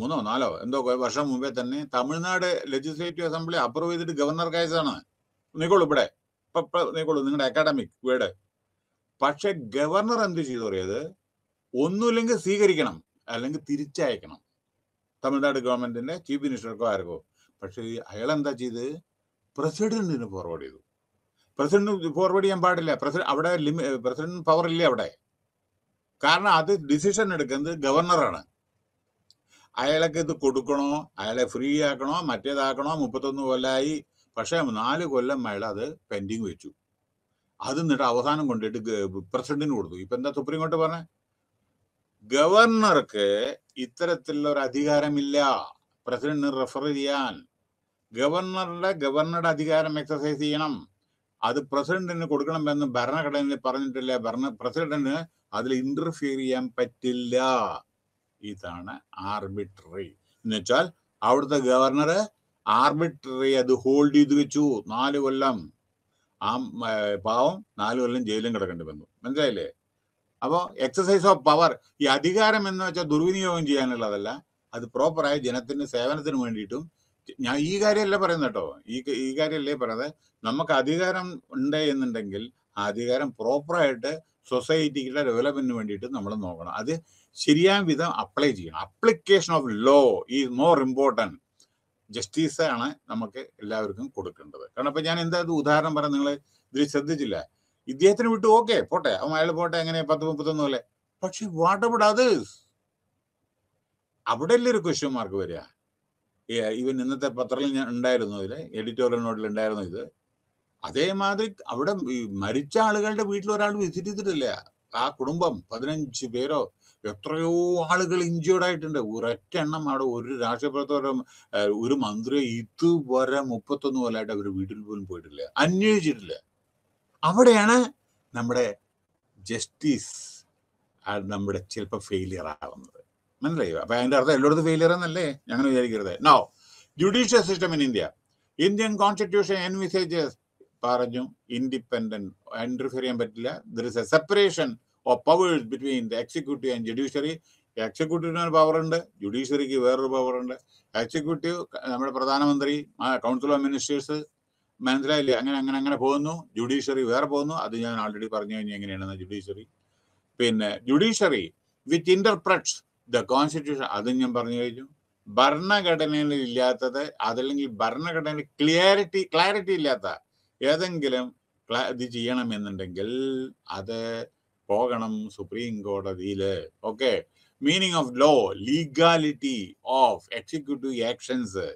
മൂന്നോ നാലോ എന്തോ വർഷം മുമ്പേ തന്നെ തമിഴ്നാട് ലെജിസ്ലേറ്റീവ് അസംബ്ലി അപ്രൂവ് ചെയ്തിട്ട് ഗവർണർ കേസാണ് നീക്കോളൂ ഇവിടെ ഇപ്പൊ നീക്കോളൂ നിങ്ങളുടെ അക്കാഡമിക് വീട് പക്ഷെ ഗവർണർ എന്ത് ചെയ്തു പറയത് ഒന്നുമില്ലെങ്കിൽ സ്വീകരിക്കണം അല്ലെങ്കിൽ തിരിച്ചയക്കണം തമിഴ്നാട് ഗവൺമെന്റിന്റെ ചീഫ് മിനിസ്റ്റർക്കോ ആർക്കോ പക്ഷേ അയാൾ എന്താ ചെയ്ത് പ്രസിഡന്റിന് ഫോർവേഡ് ചെയ്തു പ്രസിഡന്റ് ഫോർവേഡ് ചെയ്യാൻ പാടില്ല പ്രസിഡന്റ് അവിടെ ലിമി പ്രസിഡന്റ് പവർ ഇല്ല അവിടെ കാരണം അത് ഡിസിഷൻ എടുക്കുന്നത് ഗവർണറാണ് അയാളൊക്കെ ഇത് കൊടുക്കണോ അയാളെ ഫ്രീ ആക്കണോ മറ്റേതാക്കണോ മുപ്പത്തൊന്ന് കൊല്ലമായി പക്ഷേ നാല് കൊല്ലം അയാൾ അത് പെൻഡിങ് വെച്ചു അത് എന്നിട്ട് അവസാനം കൊണ്ടിട്ട് പ്രസിഡന്റിന് കൊടുത്തു ഇപ്പൊ എന്താ സുപ്രീം കോടതി പറഞ്ഞത് ഗവർണർക്ക് ഇത്തരത്തിലുള്ള ഒരു അധികാരമില്ല പ്രസിഡന്റിന് റെഫർ ചെയ്യാൻ ഗവർണറുടെ ഗവർണറുടെ അധികാരം എക്സസൈസ് ചെയ്യണം അത് പ്രസിഡന്റിന് കൊടുക്കണമെന്ന് ഭരണഘടനയിൽ പറഞ്ഞിട്ടില്ല ഭരണ പ്രസിഡന്റിന് അതിൽ ഇന്റർഫിയർ ചെയ്യാൻ പറ്റില്ല ഇതാണ് ആർബിട്രറി എന്നുവെച്ചാൽ അവിടുത്തെ ഗവർണർ ആർബിട്രറി അത് ഹോൾഡ് ചെയ്തു വെച്ചു നാല് കൊല്ലം ആ പാവം നാല് കൊല്ലം ജയിലും കിടക്കേണ്ടി വന്നു മനസ്സിലായില്ലേ അപ്പോൾ എക്സസൈസ് ഓഫ് പവർ ഈ അധികാരം എന്ന് വെച്ചാൽ ദുർവിനിയോഗം ചെയ്യാനുള്ളതല്ല അത് പ്രോപ്പറായ ജനത്തിന് സേവനത്തിന് വേണ്ടിയിട്ടും ഞാൻ ഈ കാര്യമല്ലേ പറയുന്നത് കേട്ടോ ഈ ഈ കാര്യമല്ലേ പറയുന്നത് നമുക്ക് അധികാരം ഉണ്ട് എന്നുണ്ടെങ്കിൽ ആ അധികാരം പ്രോപ്പറായിട്ട് സൊസൈറ്റിയുടെ ഡെവലപ്മെന്റിന് വേണ്ടിയിട്ട് നമ്മൾ നോക്കണം അത് ശരിയായ വിധം അപ്ലൈ ചെയ്യണം application of law is more important ജസ്റ്റിസാണ് നമുക്ക് എല്ലാവർക്കും കൊടുക്കേണ്ടത് കാരണം ഇപ്പം ഞാൻ എന്താ ഉദാഹരണം പറയാം നിങ്ങൾ ഇതിൽ ശ്രദ്ധിച്ചില്ല ഇദ്ദേഹത്തിന് വിട്ടു ഓക്കെ പോട്ടെ അവൻ അയാൾ പോട്ടെ എങ്ങനെ പത്ത് മുപ്പത്തൊന്നും അല്ലേ പക്ഷെ വാട്ട് അബൌട്ട് അതേഴ്സ് അവിടെ അല്ലേ ഒരു ക്വസ്റ്റ്യൻ മാർക്ക് വരിക ഇവൻ ഇന്നത്തെ പത്രത്തിൽ ഞാൻ ഉണ്ടായിരുന്നു ഇതിൽ എഡിറ്റോറിയൽ നോട്ടിൽ ഉണ്ടായിരുന്നു ഇത് അതേമാതിരി അവിടെ മരിച്ച ആളുകളുടെ വീട്ടിൽ ഒരാൾ വിസിറ്റ് ചെയ്തിട്ടില്ല ആ കുടുംബം പതിനഞ്ച് പേരോ എത്രയോ ആളുകൾ ഇഞ്ചേർഡ് ആയിട്ടുണ്ട് ഒരൊറ്റ എണ്ണം അവിടെ ഒരു രാഷ്ട്രീയപ്രവർത്തകരും ഒരു മന്ത്രി ഇതുവരെ മുപ്പത്തൊന്ന് കൊല്ലമായിട്ട് അവർ വീട്ടിൽ പോലും പോയിട്ടില്ല അന്വേഷിച്ചിട്ടില്ല അവിടെയാണ് നമ്മുടെ ജസ്റ്റിസ് നമ്മുടെ ചിലപ്പോൾ ഫെയിലിയർ ആവുന്നത് മനസ്സിലായോ അപ്പൊ അതിന്റെ അർത്ഥം എല്ലായിടത്തും ഫെയിലിയർ എന്നല്ലേ ഞങ്ങൾ വിചാരിക്കരുത് no judicial system in India Indian constitution envisages പറഞ്ഞു ഇൻഡിപെൻഡന്റ് ഇന്റർഫിയർ ചെയ്യാൻ പറ്റില്ല there is a separation of powers between the executive and judiciary എക്സിക്യൂട്ടീവിന് ഒരു പവറുണ്ട് ജുഡീഷ്യറിക്ക് വേറൊരു പവറുണ്ട് എക്സിക്യൂട്ടീവ് നമ്മുടെ പ്രധാനമന്ത്രി കൗൺസിൽ ഓഫ് മിനിസ്റ്റേഴ്സ് മനസ്സിലായില്ലേ അങ്ങനെ അങ്ങനെ അങ്ങനെ പോകുന്നു ജുഡീഷ്യറി വേറെ പോകുന്നു അത് ഞാൻ ഓൾറെഡി പറഞ്ഞു കഴിഞ്ഞാൽ എങ്ങനെയാണെന്ന് ജുഡീഷ്യറി പിന്നെ judiciary which interprets the constitution അതും ഞാൻ പറഞ്ഞു കഴിഞ്ഞു ഭരണഘടനയിൽ ഇല്ലാത്തത് അതല്ലെങ്കിൽ ഭരണഘടനയിൽ ക്ലിയറിറ്റി ക്ലാരിറ്റി ഇല്ലാത്ത ഏതെങ്കിലും ഇത് ചെയ്യണമെന്നുണ്ടെങ്കിൽ അത് പോകണം സുപ്രീം കോടതിയിൽ okay meaning of law legality of executive actions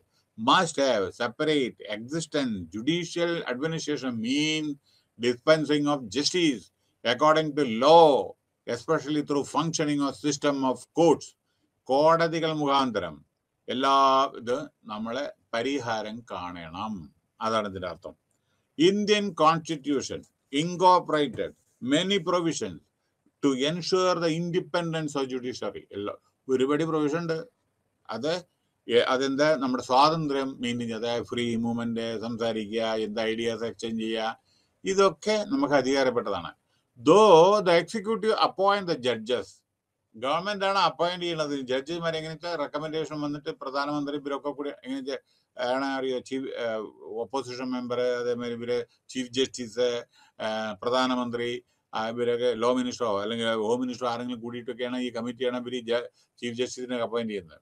must have separate existence. Judicial administration means dispensing of justice according to law, especially through functioning of system of courts. കോടതികൾ മുഖാന്തരം എല്ലാ ഇത് നമ്മളെ പരിഹാരം കാണണം അതാണ് ഇതിൻ്റെ അർത്ഥം Indian constitution incorporated many provisions to ensure the independence of judiciary എല്ലാ ഒരുപടി പ്രൊവിഷൻ ഉണ്ട് അത് അതെന്താ നമ്മുടെ സ്വാതന്ത്ര്യം മെയിൻ ചെയ്യുക അതായത് ഫ്രീ മൂവ്മെന്റ് സംസാരിക്കുക എന്ത് ഐഡിയാസ് എക്സ്ചേഞ്ച് ചെയ്യുക ഇതൊക്കെ നമുക്ക് അധികാരപ്പെട്ടതാണ് though the executive appoint the judges government ആണ് അപ്പോയിന്റ് ചെയ്യുന്നത് ജഡ്ജിമാർ എങ്ങനെയൊക്കെ റെക്കമെൻഡേഷൻ വന്നിട്ട് പ്രധാനമന്ത്രി ഇവരൊക്കെ കൂടി എങ്ങനെ ആണ് അറിയോ ചീഫ് ഓപ്പോസിഷൻ മെമ്പർ അതേമാതിരി ഇവര് ചീഫ് ജസ്റ്റിസ് പ്രധാനമന്ത്രി ഇവരൊക്കെ ലോ മിനിസ്റ്ററോ അല്ലെങ്കിൽ ഹോം മിനിസ്റ്ററോ ആരെങ്കിലും കൂടിയിട്ടൊക്കെയാണ് ഈ കമ്മിറ്റിയാണ് ഇവർ ചീഫ് ജസ്റ്റിസിനെ അപ്പോയിന്റ് ചെയ്യുന്നത്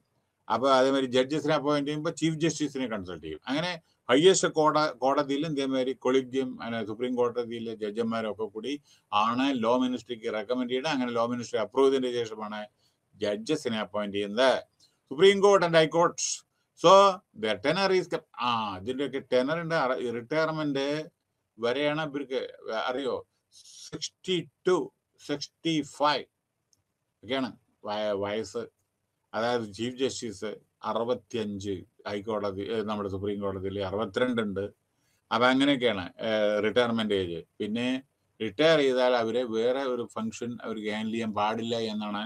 അപ്പോൾ അതേമാതിരി ജഡ്ജസിനെ അപ്പോയിന്റ് ചെയ്യുമ്പോൾ ചീഫ് ജസ്റ്റിസിനെ കൺസൾട്ട് ചെയ്യും അങ്ങനെ ഹയ്യസ്റ്റ് കോട കോടതിയിലും ഇതേമാതിരി കൊളീജിയം സുപ്രീം കോടതിയിലെ ജഡ്ജന്മാരൊക്കെ കൂടി ആണ് ലോ മിനിസ്ട്രിക്ക് റെക്കമെൻഡ് ചെയ്യുന്നത് അങ്ങനെ ലോ മിനിസ്ട്രി അപ്രൂവ് ചെയ്തതിന് ശേഷമാണ് ജഡ്ജസിനെ അപ്പോയിന്റ് ചെയ്യുന്നത് supreme court and high court so the tenor is ആ ഇതിൻ്റെയൊക്കെ ടെനറിന്റെ റിട്ടയർമെന്റ് വരെയാണ് ഇവർക്ക് അറിയോ സിക്സ്റ്റി ടു സിക്സ്റ്റി ഫൈവ് ഒക്കെയാണ് വയസ്സ് അതായത് ചീഫ് ജസ്റ്റിസ് അറുപത്തിയഞ്ച് ഹൈക്കോടതി നമ്മുടെ സുപ്രീം കോടതിയിൽ അറുപത്തിരണ്ട് ഉണ്ട് അപ്പം അങ്ങനെയൊക്കെയാണ് റിട്ടയർമെന്റ് ഏജ് പിന്നെ റിട്ടയർ ചെയ്താൽ അവരെ വേറെ ഒരു ഫംഗ്ഷൻ അവർക്ക് ഹാൻഡിൽ ചെയ്യാൻ പാടില്ല എന്നാണ്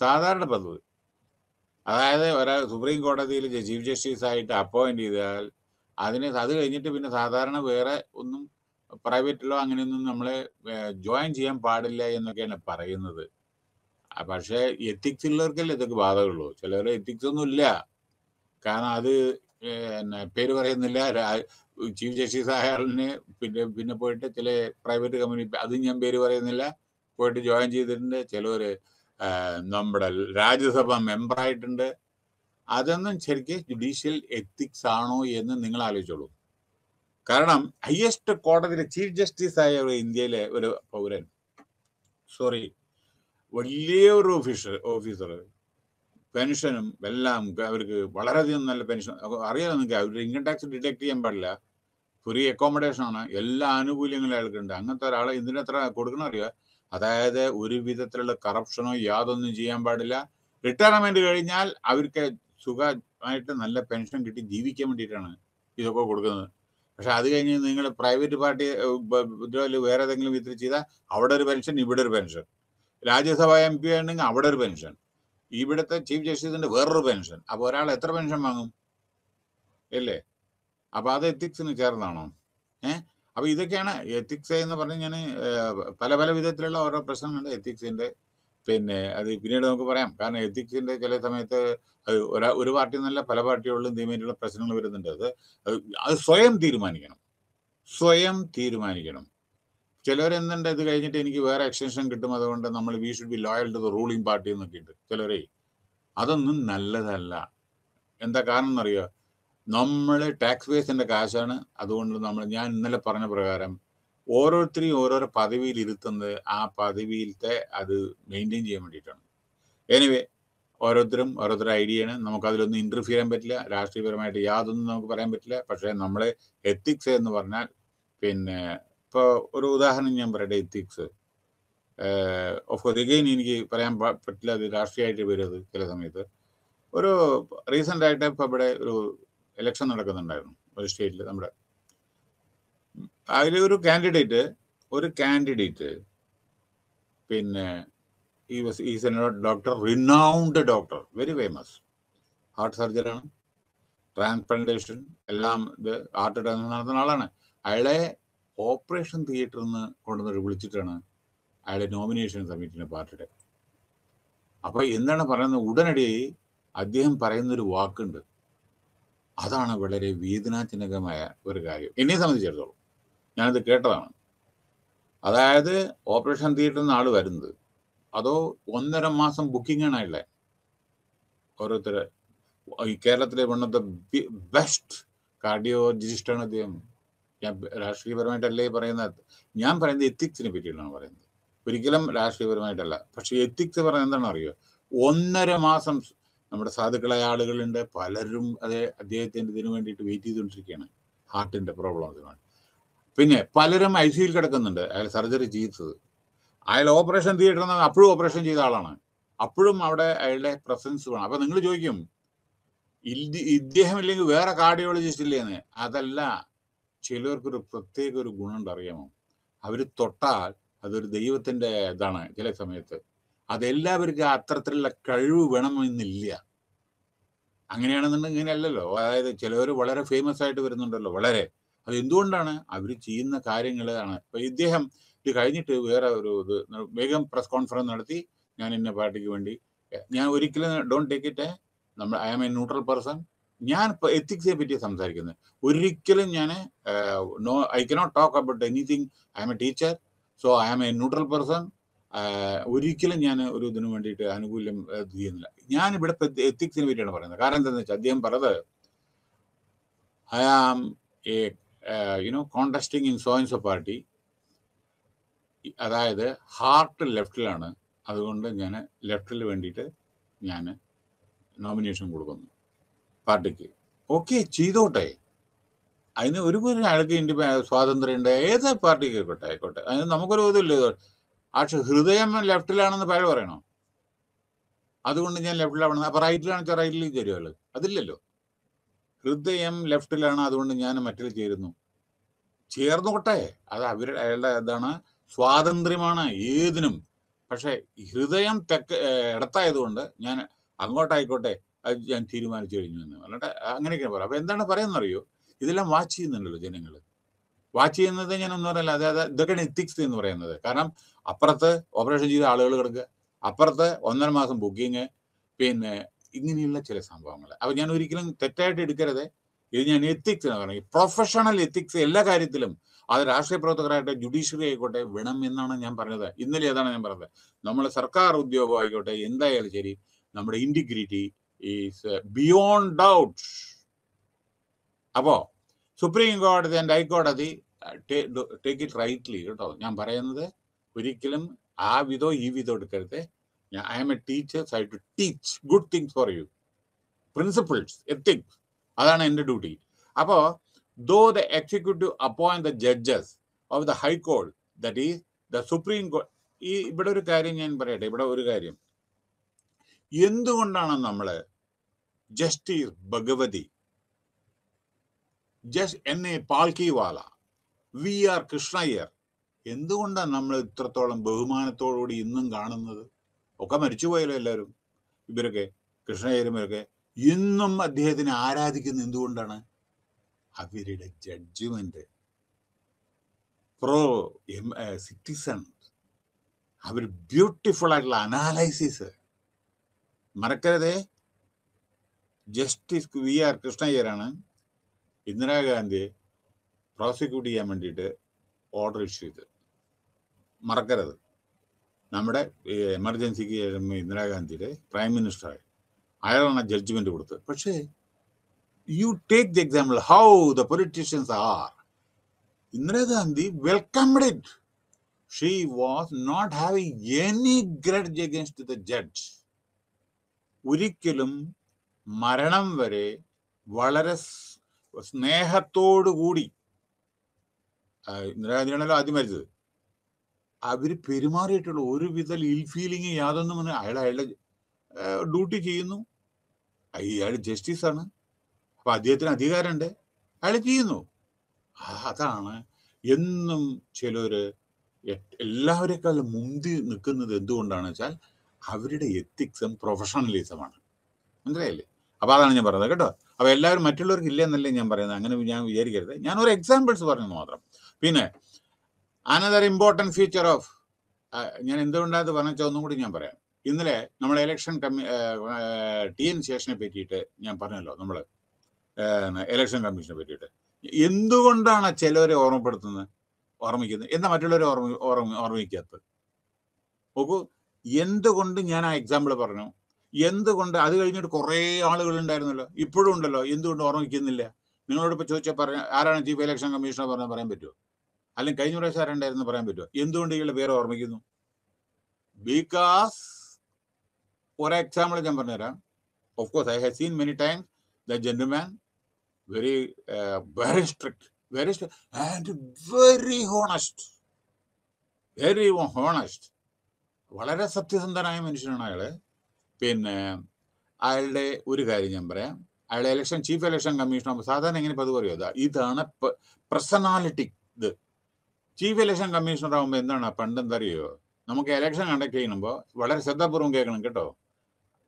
സാധാരണ പദ്ധതി അതായത് ഒരാൾ സുപ്രീം കോടതിയിൽ ചീഫ് ജസ്റ്റിസ് ആയിട്ട് അപ്പോയിന്റ് ചെയ്താൽ അതിന് അത് കഴിഞ്ഞിട്ട് പിന്നെ സാധാരണ വേറെ ഒന്നും പ്രൈവറ്റിലോ അങ്ങനെയൊന്നും നമ്മളെ ജോയിൻ ചെയ്യാൻ പാടില്ല എന്നൊക്കെയാണ് പറയുന്നത് പക്ഷെ എത്തിക്സ് ഉള്ളവർക്കല്ലേ ഇതൊക്കെ ബാധകളുള്ളൂ ചിലവർ എത്തിക്സ് ഒന്നും ഇല്ല കാരണം അത് പിന്നെ പേര് പറയുന്നില്ല ചീഫ് ജസ്റ്റിസ് അയാളിന് പിന്നെ പിന്നെ പോയിട്ട് ചില പ്രൈവറ്റ് കമ്പനി അത് ഞാൻ പേര് പറയുന്നില്ല പോയിട്ട് ജോയിൻ ചെയ്തിട്ടുണ്ട് ചിലർ നമ്മുടെ രാജ്യസഭ മെമ്പറായിട്ടുണ്ട് അതൊന്നും ശരിക്കും ജുഡീഷ്യൽ എത്തിക്സ് ആണോ എന്ന് നിങ്ങൾ ആലോചിച്ചോളൂ കാരണം ഹയസ്റ്റ് കോടതിയിലെ ചീഫ് ജസ്റ്റിസ് ആയ ഒരു ഇന്ത്യയിലെ ഒരു പൗരൻ സോറി ഒരു ഓഫീഷർ ഓഫീസർ പെൻഷനും എല്ലാം അവർക്ക് വളരെയധികം നല്ല പെൻഷൻ അറിയാതെ നിങ്ങൾക്ക് അവർ ഇൻകം ടാക്സ് ഡിഡക്ട് ചെയ്യാൻ പാടില്ല ഫ്രീ അക്കോമഡേഷൻ ആണ് എല്ലാ ആനുകൂല്യങ്ങളും അയാൾക്കുണ്ട് അങ്ങനത്തെ ഒരാൾ ഇതിനെത്ര കൊടുക്കണം അറിയുക അതായത് ഒരു വിധത്തിലുള്ള കറപ്ഷനോ യാതൊന്നും ചെയ്യാൻ പാടില്ല റിട്ടയർമെന്റ് കഴിഞ്ഞാൽ അവർക്ക് സുഖമായിട്ട് നല്ല പെൻഷൻ കിട്ടി ജീവിക്കാൻ വേണ്ടിയിട്ടാണ് ഇതൊക്കെ കൊടുക്കുന്നത് പക്ഷെ അത് കഴിഞ്ഞ് നിങ്ങൾ പ്രൈവറ്റ് പാർട്ടി വേറെ ഏതെങ്കിലും വിധത്തിൽ ചെയ്താൽ അവിടെ ഒരു പെൻഷൻ ഇവിടെ ഒരു പെൻഷൻ രാജ്യസഭ എം പി ആണെങ്കിൽ അവിടെ ഒരു പെൻഷൻ ഇവിടുത്തെ ചീഫ് ജസ്റ്റിസിന്റെ വേറൊരു പെൻഷൻ അപ്പോൾ ഒരാൾ എത്ര പെൻഷൻ വാങ്ങും അല്ലേ അപ്പോൾ അത് എത്തിക്സിന് ചേർന്നാണോ ഏ അപ്പോൾ ഇതൊക്കെയാണ് എത്തിക്സ് എന്ന് പറഞ്ഞു ഞാൻ പല പല വിധത്തിലുള്ള ഓരോ പ്രശ്നങ്ങളുണ്ട് എത്തിക്സിന്റെ പിന്നെ അത് പിന്നീട് നമുക്ക് പറയാം കാരണം എത്തിക്സിന്റെ ചില സമയത്ത് അത് ഒരാ ഒരു പാർട്ടി നല്ല പല പാർട്ടികളിലും തീരുമാനിക്കുന്ന പ്രശ്നങ്ങൾ വരുന്നുണ്ട് അത് അത് സ്വയം തീരുമാനിക്കണം സ്വയം തീരുമാനിക്കണം എന്തുണ്ട് ഇത് കഴിഞ്ഞിട്ട് എനിക്ക് വേറെ എക്സ്റ്റൻഷൻ കിട്ടും അതുകൊണ്ട് നമ്മൾ we should be loyal to the ruling party എന്നൊക്കെ ഉണ്ട് ചിലരെ അതൊന്നും നല്ലതല്ല എന്താ കാരണം എന്നറിയോ നമ്മൾ ടാക്സ് ബേസിന്റെ കാശാണ് അതുകൊണ്ട് നമ്മൾ ഞാൻ ഇന്നലെ പറഞ്ഞ പ്രകാരം ഓരോരുത്തരെയും ഓരോരോ പദവിയിൽ ഇരുത്തുന്നത് ആ പദവിയിലത്തെ അത് മെയിൻറ്റെയിൻ ചെയ്യാൻ വേണ്ടിയിട്ടാണ് എനിവേ ഓരോരുത്തരും ഓരോരുത്തരും ഐഡിയയാണ് നമുക്കതിലൊന്നും ഇൻ്റർഫിയർ ചെയ്യാൻ പറ്റില്ല രാഷ്ട്രീയപരമായിട്ട് യാതൊന്നും നമുക്ക് പറയാൻ പറ്റില്ല പക്ഷേ നമ്മളെ എത്തിക്സ് എന്ന് പറഞ്ഞാൽ പിന്നെ ഇപ്പോൾ ഒരു ഉദാഹരണം ഞാൻ പറയട്ടെ എത്തിക്സ് ഓഫ് കോഴ്സ് എഗെയിൻ എനിക്ക് പറയാൻ പറ്റില്ല അത് രാഷ്ട്രീയമായിട്ട് വരുന്നത് ചില സമയത്ത് ഒരു റീസെൻ്റ് ആയിട്ട് ഇപ്പോൾ ഇവിടെ ഒരു ഇലക്ഷൻ നടക്കുന്നുണ്ടായിരുന്നു ഒരു സ്റ്റേറ്റിൽ നമ്മുടെ അതിൽ ഒരു കാൻഡിഡേറ്റ് ഒരു കാൻഡിഡേറ്റ് പിന്നെ ഈ was is a doctor renowned doctor very famous heart സർജറാണ് ട്രാൻസ്പ്ലാന്റേഷൻ എല്ലാം ഇത് ഹാർട്ട് ട്രാൻസ്പ്ലാന്റ് നടത്തുന്ന ആളാണ് അയാളെ ഓപ്പറേഷൻ തിയേറ്ററിൽ നിന്ന് കൊണ്ടുവന്നിട്ട് വിളിച്ചിട്ടാണ് അയാളുടെ നോമിനേഷൻ കമ്മിറ്റിയുടെ പാർട്ടിയുടെ അപ്പോൾ എന്താണ് പറയുന്നത് ഉടനടി അദ്ദേഹം പറയുന്നൊരു വാക്കുണ്ട് അതാണ് വളരെ വേദനാജനകമായ ഒരു കാര്യം എന്നെ സംബന്ധിച്ചിടത്തോളം ഞാനത് കേട്ടതാണ് അതായത് ഓപ്പറേഷൻ തിയേറ്ററിൽ നിന്ന് ആൾ വരുന്നത് അതോ ഒന്നര മാസം ബുക്കിംഗ് ആണ് അയാളെ ഓരോരുത്തരെ കേരളത്തിലെ വൺ ഓഫ് ദ ബെസ്റ്റ് കാർഡിയോളജിസ്റ്റാണ് അദ്ദേഹം ഞാൻ രാഷ്ട്രീയപരമായിട്ടല്ലേ പറയുന്നത് ഞാൻ പറയുന്നത് എത്തിക്സിനെ പറ്റിയിട്ടാണ് പറയുന്നത് ഒരിക്കലും രാഷ്ട്രീയപരമായിട്ടല്ല പക്ഷെ എത്തിക്സ് പറയുന്നത് എന്താണ് അറിയോ ഒന്നര മാസം നമ്മുടെ സാധുക്കളായ ആളുകളുണ്ട് പലരും അതേ അദ്ദേഹത്തിൻ്റെ ഇതിനു വേണ്ടിയിട്ട് വെയിറ്റ് ചെയ്തുകൊണ്ടിരിക്കുകയാണ് ഹാർട്ടിൻ്റെ പ്രോബ്ലം അതുകൊണ്ട് പിന്നെ പലരും ഐ സിയിൽ കിടക്കുന്നുണ്ട് അയാൾ സർജറി ചെയ്തത് അയാൾ ഓപ്പറേഷൻ തിയേറ്ററിൽ നിന്ന് അപ്പോഴും ഓപ്പറേഷൻ ചെയ്ത ആളാണ് അപ്പോഴും അവിടെ അയാളുടെ പ്രസൻസ് വേണം അപ്പം നിങ്ങൾ ചോദിക്കും ഇദ്ദേഹം ഇല്ലെങ്കിൽ വേറെ കാർഡിയോളജിസ്റ്റ് ഇല്ലേന്ന് അതല്ല ചിലർക്കൊരു പ്രത്യേക ഒരു ഗുണമുണ്ട് അറിയാമോ അവർ തൊട്ടാൽ അതൊരു ദൈവത്തിൻ്റെ ഇതാണ് ചില സമയത്ത് അതെല്ലാവർക്കും അത്തരത്തിലുള്ള കഴിവ് വേണമെന്നില്ല അങ്ങനെയാണെന്നുണ്ടെങ്കിൽ ഇങ്ങനെയല്ലല്ലോ അതായത് ചിലവർ വളരെ ഫേമസ് ആയിട്ട് വരുന്നുണ്ടല്ലോ വളരെ അത് എന്തുകൊണ്ടാണ് അവർ ചെയ്യുന്ന കാര്യങ്ങളാണ് ഇപ്പൊ ഇദ്ദേഹം ഇത് കഴിഞ്ഞിട്ട് വേറെ ഒരു ഇത് വേഗം പ്രസ് കോൺഫറൻസ് നടത്തി ഞാൻ ഇന്ന പാർട്ടിക്ക് വേണ്ടി ഞാൻ ഒരിക്കലും ഡോണ്ട് ടേക്ക് ഇറ്റ് നമ്മൾ I am a neutral person ഞാൻ ഇപ്പോൾ എത്തിക്സിനെ പറ്റി സംസാരിക്കുന്നത് ഒരിക്കലും ഞാൻ no I cannot talk about anything I am a teacher so I am a neutral person ഒരിക്കലും ഞാൻ ഒരു ഇതിനു വേണ്ടിയിട്ട് ആനുകൂല്യം ചെയ്യുന്നില്ല ഞാൻ ഇവിടെ എത്തിക്സിനെ പറ്റിയാണ് പറയുന്നത് കാരണം എന്താണെന്ന് വെച്ചാൽ അദ്ദേഹം പറഞ്ഞത് I am a you know contesting in സോയിൻസ് ഓഫ് പാർട്ടി അതായത് ഹാർട്ട് ലെഫ്റ്റിലാണ് അതുകൊണ്ട് ഞാൻ ലെഫ്റ്റിൽ വേണ്ടിയിട്ട് ഞാൻ നോമിനേഷൻ കൊടുക്കുന്നു പാർട്ടിക്ക് ഓക്കെ ചെയ്തോട്ടെ അതിന് ഒരു ആൾക്ക് സ്വാതന്ത്ര്യം ഉണ്ട് ഏത് പാർട്ടിക്ക് ആയിക്കോട്ടെ ആയിക്കോട്ടെ അതിന് നമുക്കൊരു ഇതില്ല പക്ഷെ ഹൃദയം ലെഫ്റ്റിലാണെന്ന് പഴ പറയണോ അതുകൊണ്ട് ഞാൻ ലെഫ്റ്റിലാവണം അപ്പം റൈറ്റിലാണെന്ന് റൈറ്റിൽ ചേരുവല്ലോ അതില്ലല്ലോ ഹൃദയം ലെഫ്റ്റിലാണ് അതുകൊണ്ട് ഞാൻ മറ്റിൽ ചേരുന്നു ചേർന്നോട്ടെ അത് അവരുടെ അയാളുടെ ഇതാണ് സ്വാതന്ത്ര്യമാണ് ഏതിനും പക്ഷേ ഹൃദയം തെക്ക് ഇടത്തായതുകൊണ്ട് ഞാൻ അങ്ങോട്ടായിക്കോട്ടെ അത് ഞാൻ തീരുമാനിച്ചു കഴിഞ്ഞു എന്ന് അല്ലാണ്ട് അങ്ങനെയൊക്കെയാണ് പറയാം അപ്പോൾ എന്താണ് പറയുന്നറിയോ ഇതെല്ലാം വാച്ച് ചെയ്യുന്നുണ്ടല്ലോ ജനങ്ങൾ വാച്ച് ചെയ്യുന്നത് ഞാൻ ഒന്നും പറയില്ല അതായത് ഇതൊക്കെയാണ് എത്തിക്സ് എന്ന് പറയുന്നത് കാരണം അപ്പുറത്ത് ഓപ്പറേഷൻ ചെയ്ത ആളുകൾ കിടക്കുക അപ്പുറത്ത് ഒന്നര മാസം ബുക്കിങ് പിന്നെ ഇങ്ങനെയുള്ള ചില സംഭവങ്ങൾ അപ്പോൾ ഞാൻ ഒരിക്കലും തെറ്റായിട്ട് എടുക്കരുത് ഇത് ഞാൻ എത്തിക്സ് എന്ന് പറയുന്നത് പ്രൊഫഷണൽ എത്തിക്സ് എല്ലാ കാര്യത്തിലും അത് രാഷ്ട്രീയ പ്രവർത്തകരായിട്ട് ജുഡീഷ്യറി ആയിക്കോട്ടെ വേണം എന്നാണ് ഞാൻ പറഞ്ഞത് ഇന്നലെ ഏതാണ് ഞാൻ പറഞ്ഞത് നമ്മൾ സർക്കാർ ഉദ്യോഗമായിക്കോട്ടെ എന്തായാലും ശരി നമ്മുടെ ഇൻറ്റിഗ്രിറ്റി ഈസ് ബിയോണ്ട് ഡൗട്ട് അപ്പോ സുപ്രീം കോടതി ആൻഡ് ഹൈക്കോടതി ടേക്ക് ഇറ്റ് റൈറ്റ്ലി കേട്ടോ ഞാൻ പറയുന്നത് ഒരിക്കലും ആ വിധോ ഈ വിധോ എടുക്കരുത് ഞാൻ I am a teachers I to teach good things for you principles ethics അതാണ് എൻ്റെ ഡ്യൂട്ടി അപ്പോൾ though the executive appoint the judges of the ഹൈക്കോടതി ദറ്റ് ഈസ് ദ സുപ്രീം കോടതി ഈ ഇവിടെ ഒരു കാര്യം ഞാൻ പറയട്ടെ ഇവിടെ ഒരു കാര്യം എന്തുകൊണ്ടാണ് നമ്മൾ justice Bhagwati justice A Palkhivala V R Krishna Iyer എന്തുകൊണ്ടാണ് നമ്മൾ ഇത്രത്തോളം ബഹുമാനത്തോടുകൂടി ഇന്നും കാണുന്നത് ഒക്കെ മരിച്ചുപോയല്ലോ എല്ലാവരും ഇവരൊക്കെ കൃഷ്ണയ്യരും ഇവരൊക്കെ ഇന്നും അദ്ദേഹത്തിനെ ആരാധിക്കുന്നത് എന്തുകൊണ്ടാണ് അവരുടെ ജഡ്ജ്മെന്റ് പ്രോ സിറ്റിസൺ അവർ ബ്യൂട്ടിഫുൾ ആയിട്ടുള്ള അനാലൈസിസ് മറക്കരുതേ ജസ്റ്റിസ് വി ആർ കൃഷ്ണയ്യരാണ് ഇന്ദിരാഗാന്ധിയെ പ്രോസിക്യൂട്ട് ചെയ്യാൻ വേണ്ടിയിട്ട് ഓർഡർ ഇഷ്യൂ ചെയ്തത് മറക്കരുത് നമ്മുടെ എമർജൻസിക്ക് ഇന്ദിരാഗാന്ധിയുടെ പ്രൈം മിനിസ്റ്ററായി അയാളാണ് ജഡ്ജ്മെന്റ് കൊടുത്തത് പക്ഷേ you take the example how the politicians are Indira Gandhi welcomed it she was not having any grudge against the judge ഒരിക്കലും മരണം വരെ വളരെ സ്നേഹത്തോടുകൂടി ഇന്ദിരാഗാന്ധിയാണല്ലോ ആദ്യം മരിച്ചത് അവര് പെരുമാറിയിട്ടുള്ള ഒരുവിധ ഇൽ ഫീലിംഗ് യാതൊന്നും അയാൾ അയാളുടെ ഡ്യൂട്ടി ചെയ്യുന്നു അയാൾ ആണ് അപ്പൊ അദ്ദേഹത്തിന് അധികാരമുണ്ട് അയാൾ ചെയ്യുന്നു അതാണ് എന്നും ചിലർ എല്ലാവരെക്കാളും മുന്തി നിൽക്കുന്നത് എന്തുകൊണ്ടാണെന്ന് വെച്ചാൽ അവരുടെ എത്തിക്സും പ്രൊഫഷണലിസമാണ് മനസ്സിലായില്ലേ അപ്പോൾ അതാണ് ഞാൻ പറയുന്നത് കേട്ടോ അപ്പോൾ എല്ലാവരും മറ്റുള്ളവർക്ക് ഇല്ലെന്നല്ലേ ഞാൻ പറയുന്നത് അങ്ങനെ ഞാൻ വിചാരിക്കരുത് ഞാൻ ഒരു എക്സാമ്പിൾസ് പറഞ്ഞു മാത്രം പിന്നെ അനദർ ഇമ്പോർട്ടൻറ്റ് ഫീച്ചർ ഓഫ് ഞാൻ എന്തുകൊണ്ടാണ് പറഞ്ഞാൽ ഒന്നും കൂടി ഞാൻ പറയാം ഇന്നലെ നമ്മൾ ഇലക്ഷൻ കമ്മി ടി എൻ ശേഷനെ പറ്റിയിട്ട് ഞാൻ പറഞ്ഞല്ലോ നമ്മൾ ഇലക്ഷൻ കമ്മീഷനെ പറ്റിയിട്ട് എന്തുകൊണ്ടാണ് ചിലവരെ ഓർമ്മപ്പെടുത്തുന്നത് ഓർമ്മിക്കുന്നത് എന്താ മറ്റുള്ളവരെ ഓർമ്മ ഓർമ്മ ഓർമ്മിക്കാത്തത് നോക്കൂ എന്തുകൊണ്ട് ഞാൻ ആ എക്സാമ്പിൾ പറഞ്ഞു എന്തുകൊണ്ട് അത് കഴിഞ്ഞിട്ട് കുറേ ആളുകൾ ഉണ്ടായിരുന്നല്ലോ ഇപ്പോഴും ഉണ്ടല്ലോ എന്തുകൊണ്ട് ഓർമ്മിക്കുന്നില്ല നിങ്ങളോട് ഇപ്പോൾ ചോദിച്ചാൽ പറയാൻ ആരാണ് ചീഫ് ഇലക്ഷൻ കമ്മീഷണർ പറഞ്ഞാൽ പറയാൻ പറ്റുമോ അല്ലെങ്കിൽ കഴിഞ്ഞ പ്രാവശ്യം ആരുണ്ടായിരുന്നു പറയാൻ പറ്റുമോ എന്തുകൊണ്ട് ഇയാളുടെ പേര് ഓർമ്മിക്കുന്നു ബിക്കോസ് ഒരു എക്സാമ്പിൾ ഞാൻ പറഞ്ഞുതരാം of course I have seen many times the gentleman very very strict very and very honest very honest വളരെ സത്യസന്ധനായ മനുഷ്യനാണ് അയാളെ പിന്നെ അയാളുടെ ഒരു കാര്യം ഞാൻ പറയാം അയാളുടെ ഇലക്ഷൻ ചീഫ് ഇലക്ഷൻ കമ്മീഷൻ ആകുമ്പോൾ സാധാരണ എങ്ങനെ പതിവ് അറിയാം ഇതാണ് പേഴ്സണാലിറ്റി ഇത് ചീഫ് ഇലക്ഷൻ കമ്മീഷണർ ആകുമ്പോൾ എന്താണ് പണ്ട് പണ്ടെന്തറിയോ നമുക്ക് ഇലക്ഷൻ കണ്ടക്ട് ചെയ്യുമ്പോൾ വളരെ ശ്രദ്ധാപൂർവ്വം കേൾക്കണം കേട്ടോ